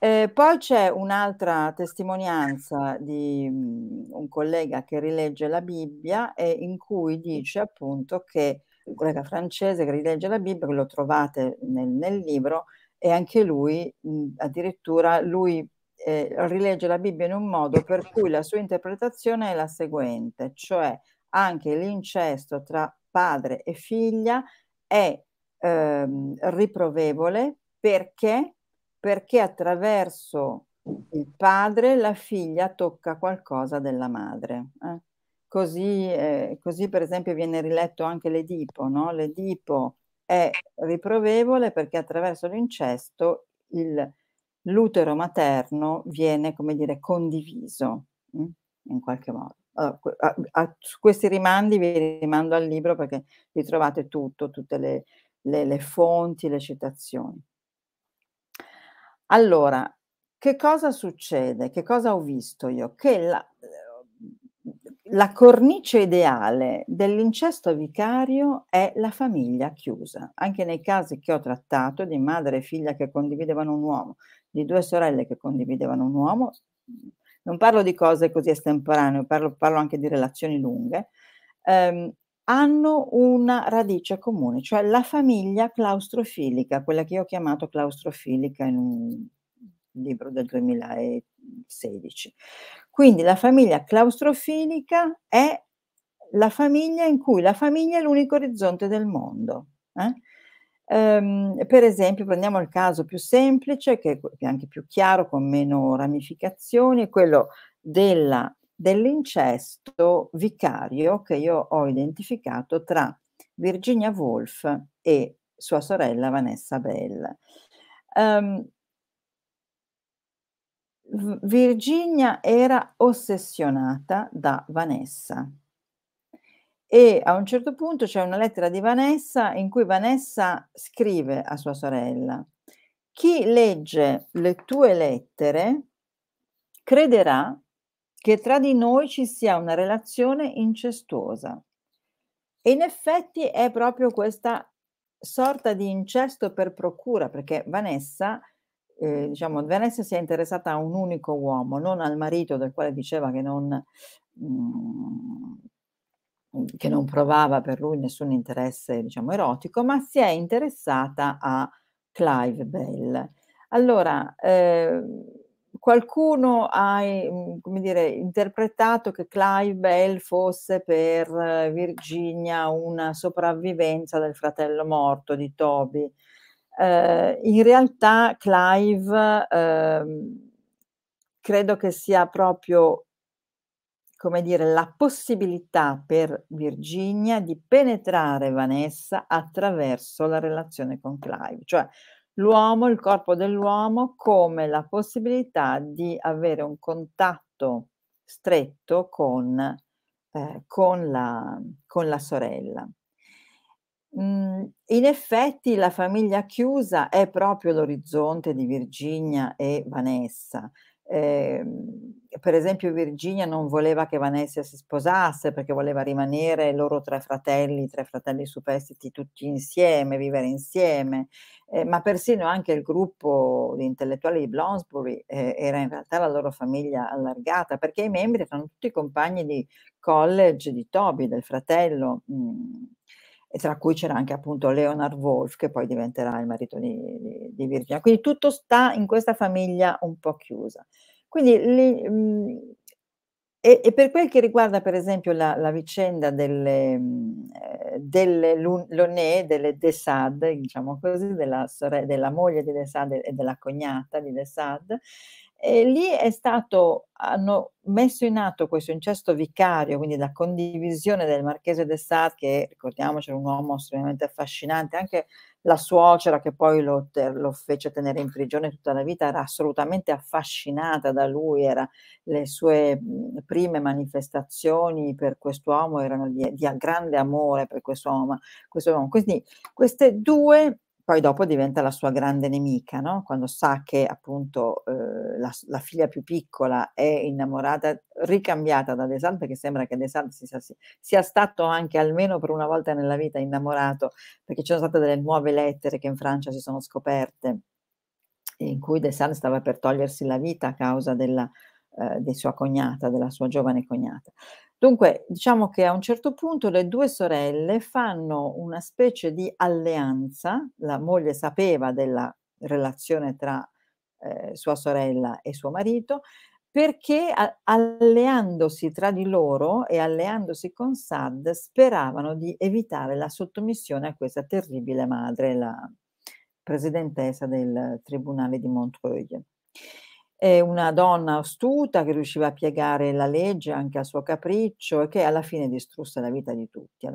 Eh, poi c'è un'altra testimonianza di mm, un collega che rilegge la Bibbia e in cui dice appunto che un collega francese che rilegge la Bibbia, che lo trovate nel, nel libro, e anche lui mh, mm, addirittura lui eh, rilegge la Bibbia in un modo per cui la sua interpretazione è la seguente, cioè anche l'incesto tra padre e figlia è ehm, riprovevole perché? perché attraverso il padre la figlia tocca qualcosa della madre. Eh? Così, eh, così, per esempio viene riletto anche l'Edipo, no? l'Edipo è riprovevole perché attraverso l'incesto il, l'utero materno viene, come dire, condiviso mm, in qualche modo a, a, questi rimandi vi rimando al libro perché vi trovate tutto, tutte le, le, le fonti, le citazioni. Allora, che cosa succede? Che cosa ho visto io? Che la, eh, la cornice ideale dell'incesto vicario è la famiglia chiusa. Anche nei casi che ho trattato di madre e figlia che condividevano un uomo, di due sorelle che condividevano un uomo, non parlo di cose così estemporanee, parlo, parlo anche di relazioni lunghe, ehm, hanno una radice comune, cioè la famiglia claustrofilica, quella che io ho chiamato claustrofilica in un libro del 2016. Quindi la famiglia claustrofilica è la famiglia in cui la famiglia è l'unico orizzonte del mondo. Eh? Ehm, per esempio, prendiamo il caso più semplice, che è anche più chiaro, con meno ramificazioni, quello della, dell'incesto vicario che io ho identificato tra Virginia Woolf e sua sorella Vanessa Bell. Ehm, Virginia era ossessionata da Vanessa e a un certo punto c'è una lettera di Vanessa in cui Vanessa scrive a sua sorella, chi legge le tue lettere crederà che tra di noi ci sia una relazione incestuosa. E in effetti è proprio questa sorta di incesto per procura, perché Vanessa, eh, diciamo, Vanessa si è interessata a un unico uomo, non al marito del quale diceva che non... Mh, mm, Mhmm, che non provava per lui nessun interesse, diciamo, erotico, ma si è interessata a Clive Bell. Allora, eh, qualcuno ha mhmm, dire, interpretato che Clive Bell fosse per Virginia una sopravvivenza del fratello morto di Toby. Eh, in realtà Clive eh, credo che sia proprio come dire, la possibilità per Virginia di penetrare Vanessa attraverso la relazione con Clive, cioè l'uomo, il corpo dell'uomo come la possibilità di avere un contatto stretto con, eh, con, la, con la, sorella. Mm, in effetti la famiglia chiusa è proprio l'orizzonte di Virginia e Vanessa, eh, per esempio Virginia non voleva che Vanessa si sposasse perché voleva rimanere loro tre fratelli, tre fratelli superstiti tutti insieme, vivere insieme, eh, ma persino anche il gruppo di intellettuali di Bloomsbury eh, era in realtà la loro famiglia allargata perché i membri erano tutti compagni di college di Toby, del fratello. Mh, mm, e tra cui c'era anche appunto Leonard Wolf che poi diventerà il marito di, di, di Virginia. Quindi tutto sta in questa famiglia un po' chiusa. Quindi, li, mh, mhmm, e, e, per quel che riguarda per esempio la, la vicenda delle, mhmm, eh, delle Loné, delle De Sade, diciamo così, della, sorella, della moglie di De Sade e della cognata di De Sade, e lì è stato hanno messo in atto questo incesto vicario, quindi la condivisione del marchese de Sade, che ricordiamoci era un uomo estremamente affascinante, anche la suocera che poi lo, lo, fece tenere in prigione tutta la vita era assolutamente affascinata da lui, era, le sue prime manifestazioni per quest'uomo erano di, di grande amore per quest'uomo. quest'uomo. Quindi queste due poi dopo diventa la sua grande nemica, no? quando sa che appunto eh, la, la, figlia più piccola è innamorata, ricambiata da Desal, perché sembra che Desal sia, sia, stato anche almeno per una volta nella vita innamorato, perché ci sono state delle nuove lettere che in Francia si sono scoperte, in cui Desal stava per togliersi la vita a causa della, eh, di sua cognata, della sua giovane cognata. Dunque, diciamo che a un certo punto le due sorelle fanno una specie di alleanza, la moglie sapeva della relazione tra eh, sua sorella e suo marito, perché alleandosi tra di loro e alleandosi con Sad speravano di evitare la sottomissione a questa terribile madre, la presidentessa del tribunale di Montreuil. È una donna astuta che riusciva a piegare la legge anche a suo capriccio e che alla fine distrusse la vita di tutti.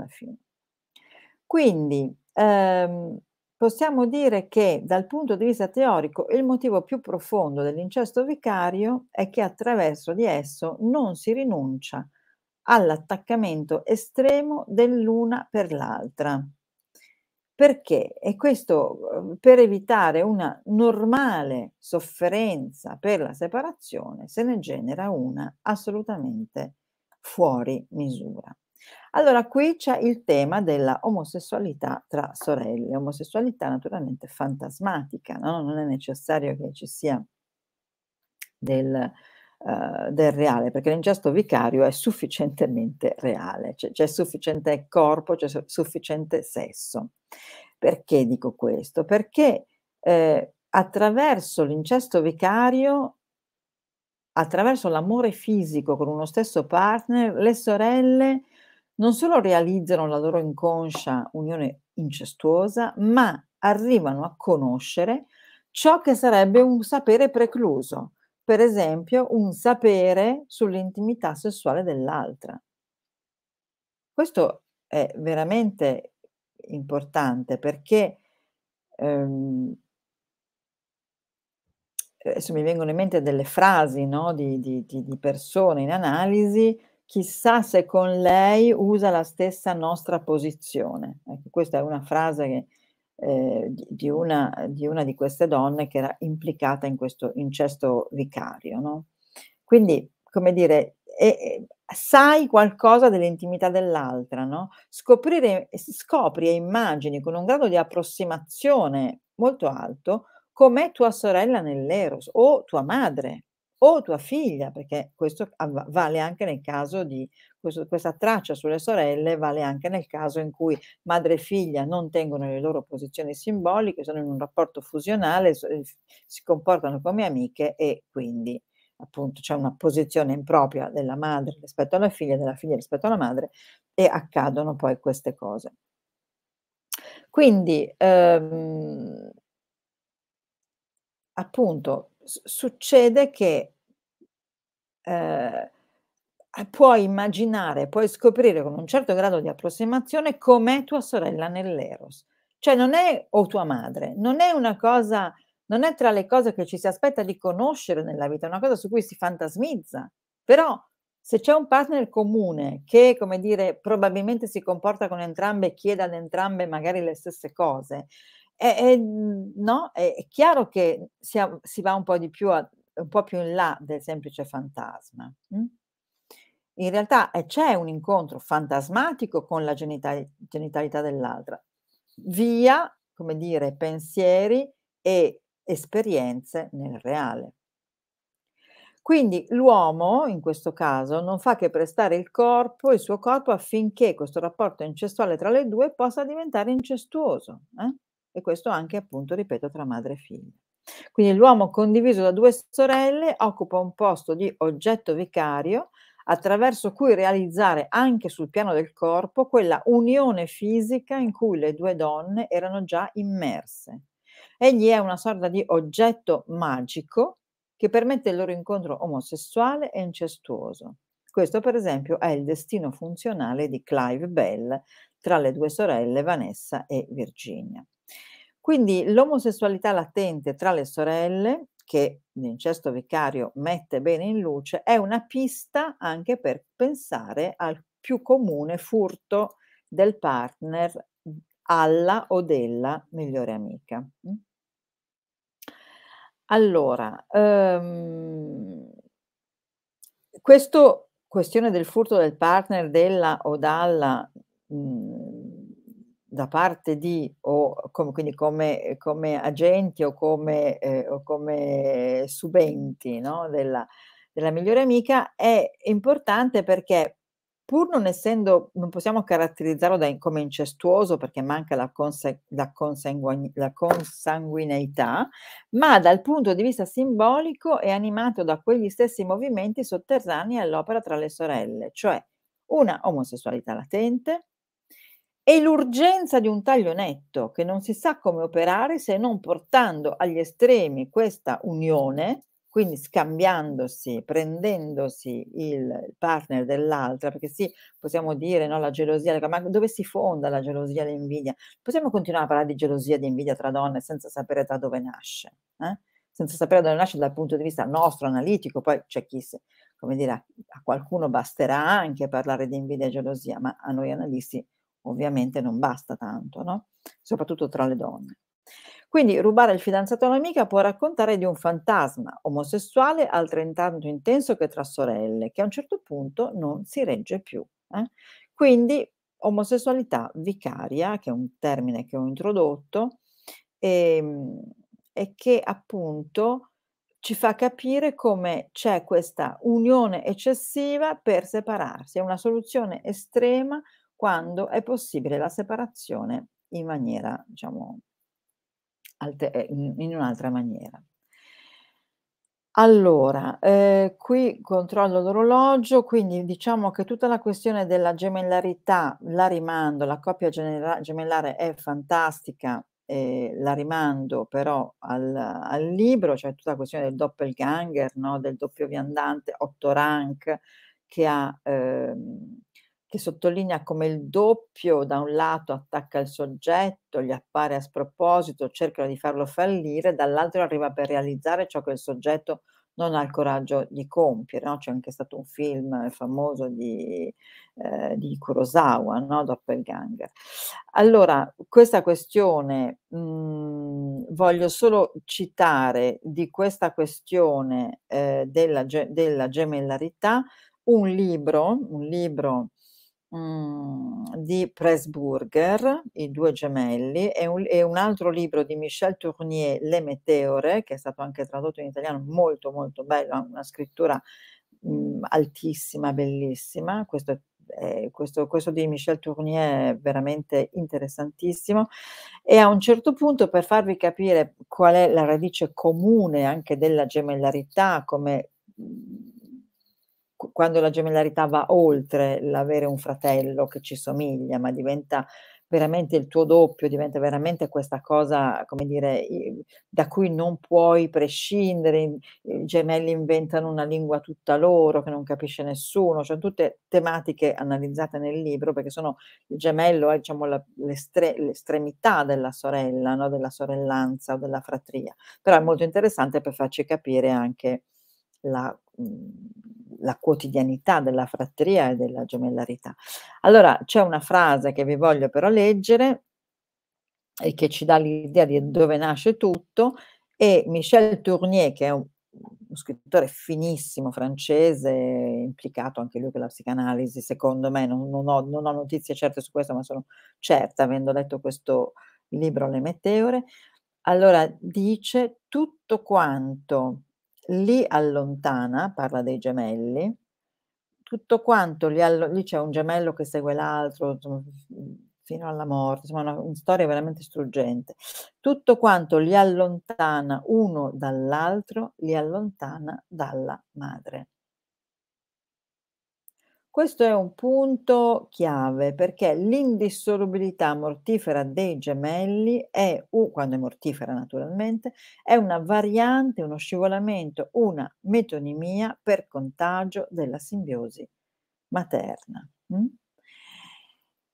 Quindi ehm, possiamo dire che dal punto di vista teorico il motivo più profondo dell'incesto vicario è che attraverso di esso non si rinuncia all'attaccamento estremo dell'una per l'altra. Perché? E questo uhm, per evitare una normale sofferenza per la separazione se ne genera una assolutamente fuori misura. Allora qui c'è il tema della omosessualità tra sorelle, omosessualità naturalmente fantasmatica, no? non è necessario che ci sia del, eh, del reale, perché l'ingesto vicario è sufficientemente reale, c'è, cioè c'è sufficiente corpo, c'è sufficiente sesso. Perché dico questo? Perché eh, attraverso l'incesto vicario, attraverso l'amore fisico con uno stesso partner, le sorelle non solo realizzano la loro inconscia unione incestuosa, ma arrivano a conoscere ciò che sarebbe un sapere precluso, per esempio, un sapere sull'intimità sessuale dell'altra. Questo è veramente importante perché ehm, adesso mi vengono in mente delle frasi no, di, di, di persone in analisi, chissà se con lei usa la stessa nostra posizione. Ecco, questa è una frase che eh, di, una, di, una, di queste donne che era implicata in questo incesto vicario. No? Quindi, come dire, e, e, sai qualcosa dell'intimità dell'altra, no? Scoprire, scopri e immagini con un grado di approssimazione molto alto com'è tua sorella nell'Eros o tua madre o tua figlia, perché questo vale anche nel caso di questo, questa traccia sulle sorelle, vale anche nel caso in cui madre e figlia non tengono le loro posizioni simboliche, sono in un rapporto fusionale, eh, si comportano come amiche e quindi appunto c'è una posizione impropria della madre rispetto alla figlia, della figlia rispetto alla madre e accadono poi queste cose. Quindi ehm, appunto succede che eh, eh, puoi immaginare, puoi scoprire con un certo grado di approssimazione com'è tua sorella nell'eros. Cioè non è, o tua madre, non è una cosa, non è tra le cose che ci si aspetta di conoscere nella vita, è una cosa su cui si fantasmizza. Però se c'è un partner comune che, come dire, probabilmente si comporta con entrambe e chiede ad entrambe magari le stesse cose, è, è, no? è, è chiaro che si, si va un po' di più a un po' più in là del semplice fantasma. Mm? In realtà eh, c'è un incontro fantasmatico con la genital- genitalità dell'altra, via, come dire, pensieri e esperienze nel reale. Quindi l'uomo, in questo caso, non fa che prestare il corpo, il suo corpo, affinché questo rapporto incestuale tra le due possa diventare incestuoso. Eh? E questo anche, appunto, ripeto, tra madre e figlia. Quindi l'uomo condiviso da due sorelle occupa un posto di oggetto vicario attraverso cui realizzare anche sul piano del corpo quella unione fisica in cui le due donne erano già immerse. Egli è una sorta di oggetto magico che permette il loro incontro omosessuale e incestuoso. Questo, per esempio, è il destino funzionale di Clive Bell tra le due sorelle Vanessa e Virginia. Quindi l'omosessualità latente tra le sorelle, che l'incesto vicario mette bene in luce, è una pista anche per pensare al più comune furto del partner mhmm, alla o della migliore amica. Allora, um, questo questione del furto del partner della o dalla mh, mhmm, da parte di, o com, quindi come, come, agenti o come, eh, o come subenti no? della, della migliore amica, è importante perché pur non essendo, non possiamo caratterizzarlo da, come incestuoso perché manca la, conse, la, la, consanguineità, ma dal punto di vista simbolico è animato da quegli stessi movimenti sotterranei all'opera tra le sorelle, cioè una omosessualità latente, e l'urgenza di un taglio netto che non si sa come operare se non portando agli estremi questa unione, quindi scambiandosi, prendendosi il partner dell'altra, perché sì, possiamo dire no, la gelosia, ma dove si fonda la gelosia e l'invidia? Possiamo continuare a parlare di gelosia e di invidia tra donne senza sapere da dove nasce, eh? senza sapere da dove nasce dal punto di vista nostro, analitico, poi c'è chi, come dire, a, a qualcuno basterà anche parlare di invidia e gelosia, ma a noi analisti ovviamente non basta tanto, no? soprattutto tra le donne. Quindi rubare il fidanzato a un'amica può raccontare di un fantasma omosessuale altrettanto intenso che tra sorelle, che a un certo punto non si regge più. Eh? Quindi omosessualità vicaria, che è un termine che ho introdotto, e, ehm, e che appunto ci fa capire come c'è questa unione eccessiva per separarsi, è una soluzione estrema quando è possibile la separazione in maniera, diciamo, eh, in un'altra maniera. Allora, eh, qui controllo l'orologio, quindi diciamo che tutta la questione della gemellarità la rimando, la coppia gemellare è fantastica, eh, la rimando però al, al, libro, cioè tutta la questione del doppelganger, no? del doppio viandante, otto rank, che ha... Eh, che sottolinea come il doppio da un lato attacca il soggetto, gli appare a sproposito, cercano di farlo fallire, dall'altro arriva per realizzare ciò che il soggetto non ha il coraggio di compiere. No? C'è anche stato un film famoso di, eh, di Kurosawa, no? Doppelganger. Allora, questa questione, mh, mm, voglio solo citare di questa questione eh, della, della gemellarità un libro, un libro Mm, di Pressburger, I due gemelli, e un, e un, altro libro di Michel Tournier, Le meteore, che è stato anche tradotto in italiano, molto molto bello, una scrittura mh, mm, altissima, bellissima, questo è questo, questo, di Michel Tournier è veramente interessantissimo e a un certo punto per farvi capire qual è la radice comune anche della gemellarità come mm, quando la gemellarità va oltre l'avere un fratello che ci somiglia, ma diventa veramente il tuo doppio, diventa veramente questa cosa, come dire, da cui non puoi prescindere, i gemelli inventano una lingua tutta loro che non capisce nessuno, cioè tutte tematiche analizzate nel libro perché sono, il gemello è diciamo la, l'estre, l'estremità della sorella, no? della sorellanza o della fratria, però è molto interessante per farci capire anche la, mhmm, la quotidianità della fratteria e della gemellarità. Allora c'è una frase che vi voglio però leggere e che ci dà l'idea di dove nasce tutto e Michel Tournier, che è un, un scrittore finissimo francese, implicato anche lui con la psicanalisi, secondo me, non, non, ho, non ho notizie certe su questo, ma sono certa, avendo letto questo libro Le Meteore, allora dice tutto quanto li allontana, parla dei gemelli, tutto quanto, li allo- lì c'è un gemello che segue l'altro mm, fino alla morte, insomma una, una storia veramente struggente, tutto quanto li allontana uno dall'altro, li allontana dalla madre. Questo è un punto chiave perché l'indissolubilità mortifera dei gemelli è, quando è mortifera naturalmente, è una variante, uno scivolamento, una metonimia per contagio della simbiosi materna. Mm?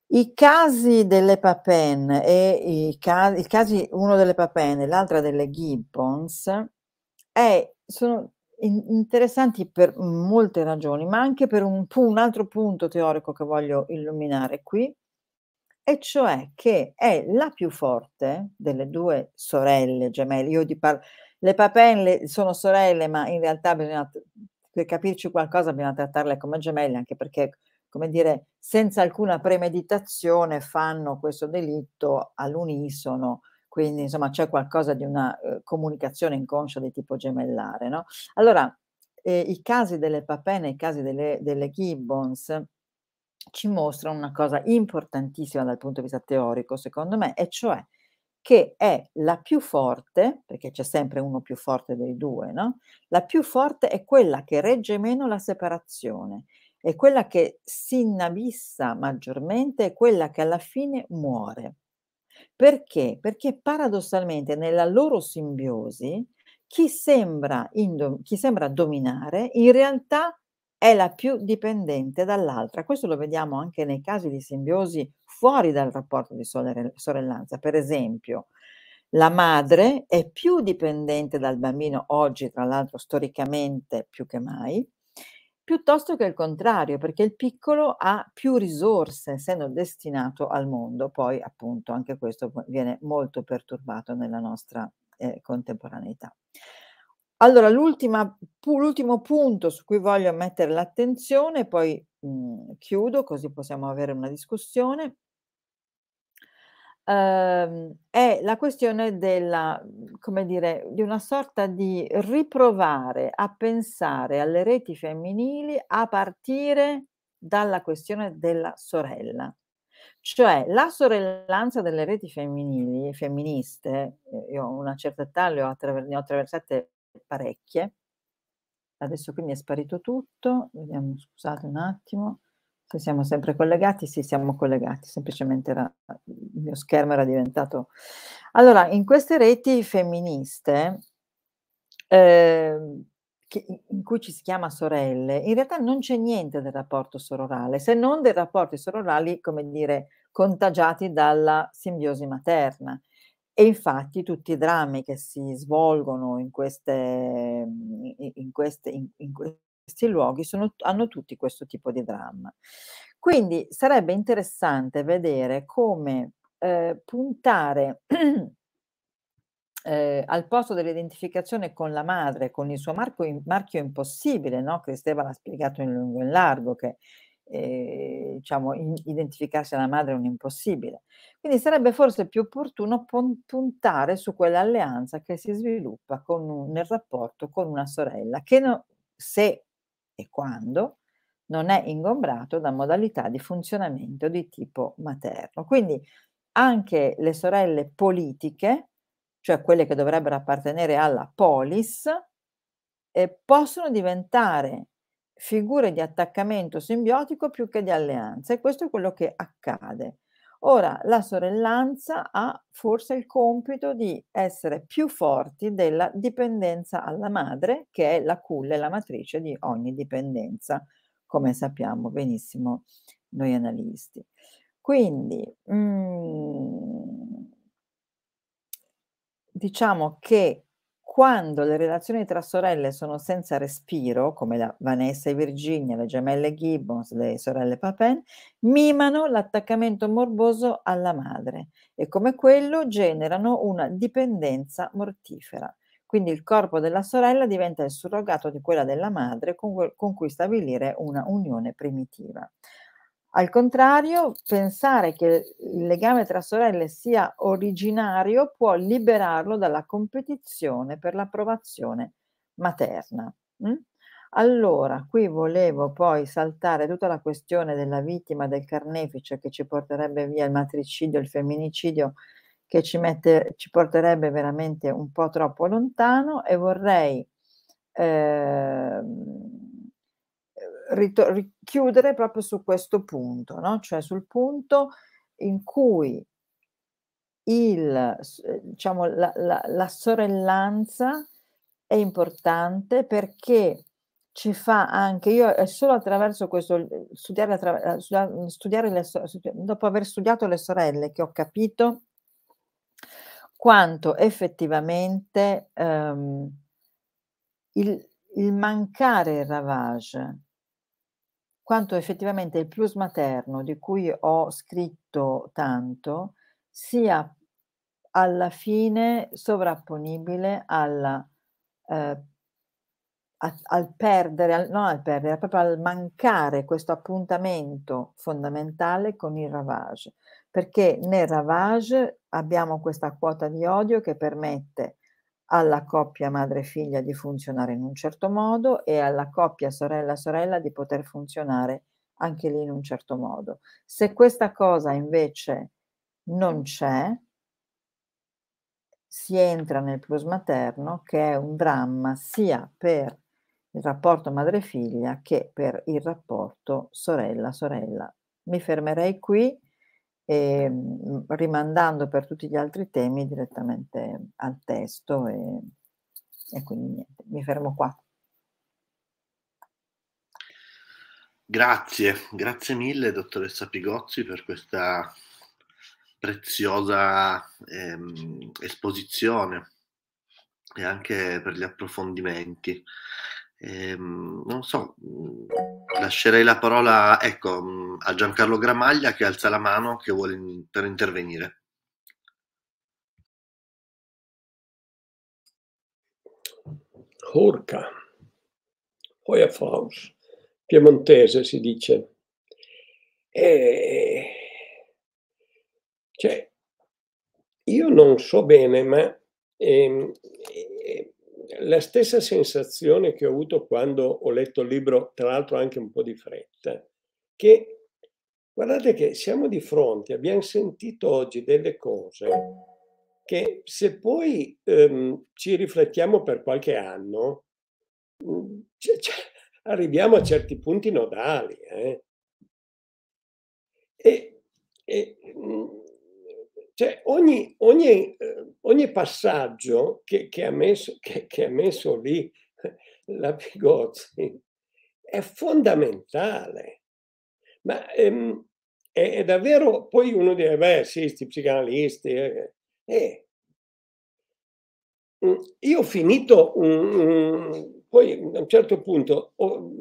I casi delle papen e i casi, i casi uno delle papen e l'altra delle gibbons è, sono in- interessanti per molte ragioni, ma anche per un, un altro punto teorico che voglio illuminare qui, e cioè che è la più forte delle due sorelle gemelle. Io di par- le Papen sono sorelle, ma in realtà bisogna, per capirci qualcosa bisogna trattarle come gemelle, anche perché, come dire, senza alcuna premeditazione fanno questo delitto all'unisono quindi insomma c'è qualcosa di una eh, comunicazione inconscia di tipo gemellare. No? Allora, eh, i casi delle papene, i casi delle, delle gibbons ci mostrano una cosa importantissima dal punto di vista teorico, secondo me, e cioè che è la più forte, perché c'è sempre uno più forte dei due, no? La più forte è quella che regge meno la separazione, è quella che si innabissa maggiormente, è quella che alla fine muore. Perché? Perché paradossalmente nella loro simbiosi chi sembra, indo- chi sembra dominare in realtà è la più dipendente dall'altra. Questo lo vediamo anche nei casi di simbiosi fuori dal rapporto di sorellanza. Per esempio, la madre è più dipendente dal bambino oggi, tra l'altro storicamente più che mai, piuttosto che il contrario, perché il piccolo ha più risorse essendo destinato al mondo, poi appunto anche questo viene molto perturbato nella nostra eh, contemporaneità. Allora, l'ultimo punto su cui voglio mettere l'attenzione, poi mh, mhmm, chiudo così possiamo avere una discussione, ehm, è la questione della, come dire, di una sorta di riprovare a pensare alle reti femminili a partire dalla questione della sorella. Cioè la sorellanza delle reti femminili, femministe, eh, io ho una certa età le ho, attraver- ne ho attraversate parecchie, adesso quindi è sparito tutto, vediamo, scusate un attimo, che siamo sempre collegati, sì, siamo collegati, semplicemente era, il mio schermo era diventato... Allora, in queste reti femministe, eh, che, in cui ci si chiama sorelle, in realtà non c'è niente del rapporto sororale, se non dei rapporti sororali, come dire, contagiati dalla simbiosi materna. E infatti tutti i drammi che si svolgono in queste, in queste, in, in, questi luoghi sono, hanno tutti questo tipo di dramma. Quindi sarebbe interessante vedere come eh, puntare <clears throat> eh, al posto dell'identificazione con la madre, con il suo marco, in, marchio impossibile, no? che Stefano ha spiegato in lungo e in largo, che eh, diciamo, in, identificarsi alla madre è un impossibile. Quindi sarebbe forse più opportuno puntare su quell'alleanza che si sviluppa un, nel rapporto con una sorella, che no, se e quando non è ingombrato da modalità di funzionamento di tipo materno. Quindi anche le sorelle politiche, cioè quelle che dovrebbero appartenere alla polis, eh, possono diventare figure di attaccamento simbiotico più che di alleanza e questo è quello che accade. Ora la sorellanza ha forse il compito di essere più forti della dipendenza alla madre, che è la culla e la matrice di ogni dipendenza, come sappiamo benissimo noi analisti. Quindi mh, mm, diciamo che quando le relazioni tra sorelle sono senza respiro, come la Vanessa e Virginia, le gemelle Gibbons, le sorelle Papin, mimano l'attaccamento morboso alla madre e come quello generano una dipendenza mortifera. Quindi il corpo della sorella diventa il surrogato di quella della madre con, cui stabilire una unione primitiva. Al contrario, pensare che il legame tra sorelle sia originario può liberarlo dalla competizione per l'approvazione materna. Mm? Allora, qui volevo poi saltare tutta la questione della vittima del carnefice che ci porterebbe via il matricidio, il femminicidio, che ci, mette, ci porterebbe veramente un po' troppo lontano e vorrei... Eh, ritor- richiudere proprio su questo punto, no? cioè sul punto in cui il, eh, diciamo, la, la, la sorellanza è importante perché ci fa anche, io è eh, solo attraverso questo, studiare, attra, eh, studiare le, dopo aver studiato le sorelle che ho capito quanto effettivamente ehm, il, il mancare il ravage quanto effettivamente il plus materno, di cui ho scritto tanto, sia alla fine sovrapponibile alla, eh, a, al perdere, al, non al perdere, proprio al mancare questo appuntamento fondamentale con il Ravage, perché nel Ravage abbiamo questa quota di odio che permette alla coppia madre-figlia di funzionare in un certo modo e alla coppia sorella-sorella di poter funzionare anche lì in un certo modo. Se questa cosa invece non c'è, si entra nel plus materno che è un dramma sia per il rapporto madre-figlia che per il rapporto sorella-sorella. Mi fermerei qui e mhmm, rimandando per tutti gli altri temi direttamente al testo e, e quindi niente, mi fermo qua. Grazie, grazie mille dottoressa Pigozzi per questa preziosa ehm, esposizione e anche per gli approfondimenti. Eh, non so, mhmm, lascerei la parola ecco, mhmm, a Giancarlo Gramaglia che alza la mano che vuole per intervenire. Horca, Hoiafaus, piemontese si dice. E... Cioè, io non so bene, ma ehm, la stessa sensazione che ho avuto quando ho letto il libro, tra l'altro anche un po' di fretta, che guardate che siamo di fronte, abbiamo sentito oggi delle cose che se poi ehm, ci riflettiamo per qualche anno, c- mm, c- cioè, cioè, arriviamo a certi punti nodali. Eh? E, e, mh, mm, cioè, ogni, ogni, eh, ogni passaggio che, che, ha messo, che, che, ha messo, lì <laughs> la Pigozzi è fondamentale. Ma ehm, è, è, davvero, poi uno dice, beh, sì, questi psicanalisti. Eh, eh. eh. Mm, io ho finito, un, un, poi a un certo punto ho,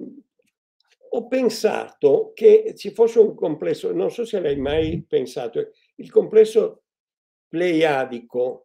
ho pensato che ci fosse un complesso, non so se l'hai mai pensato, il complesso pleiadico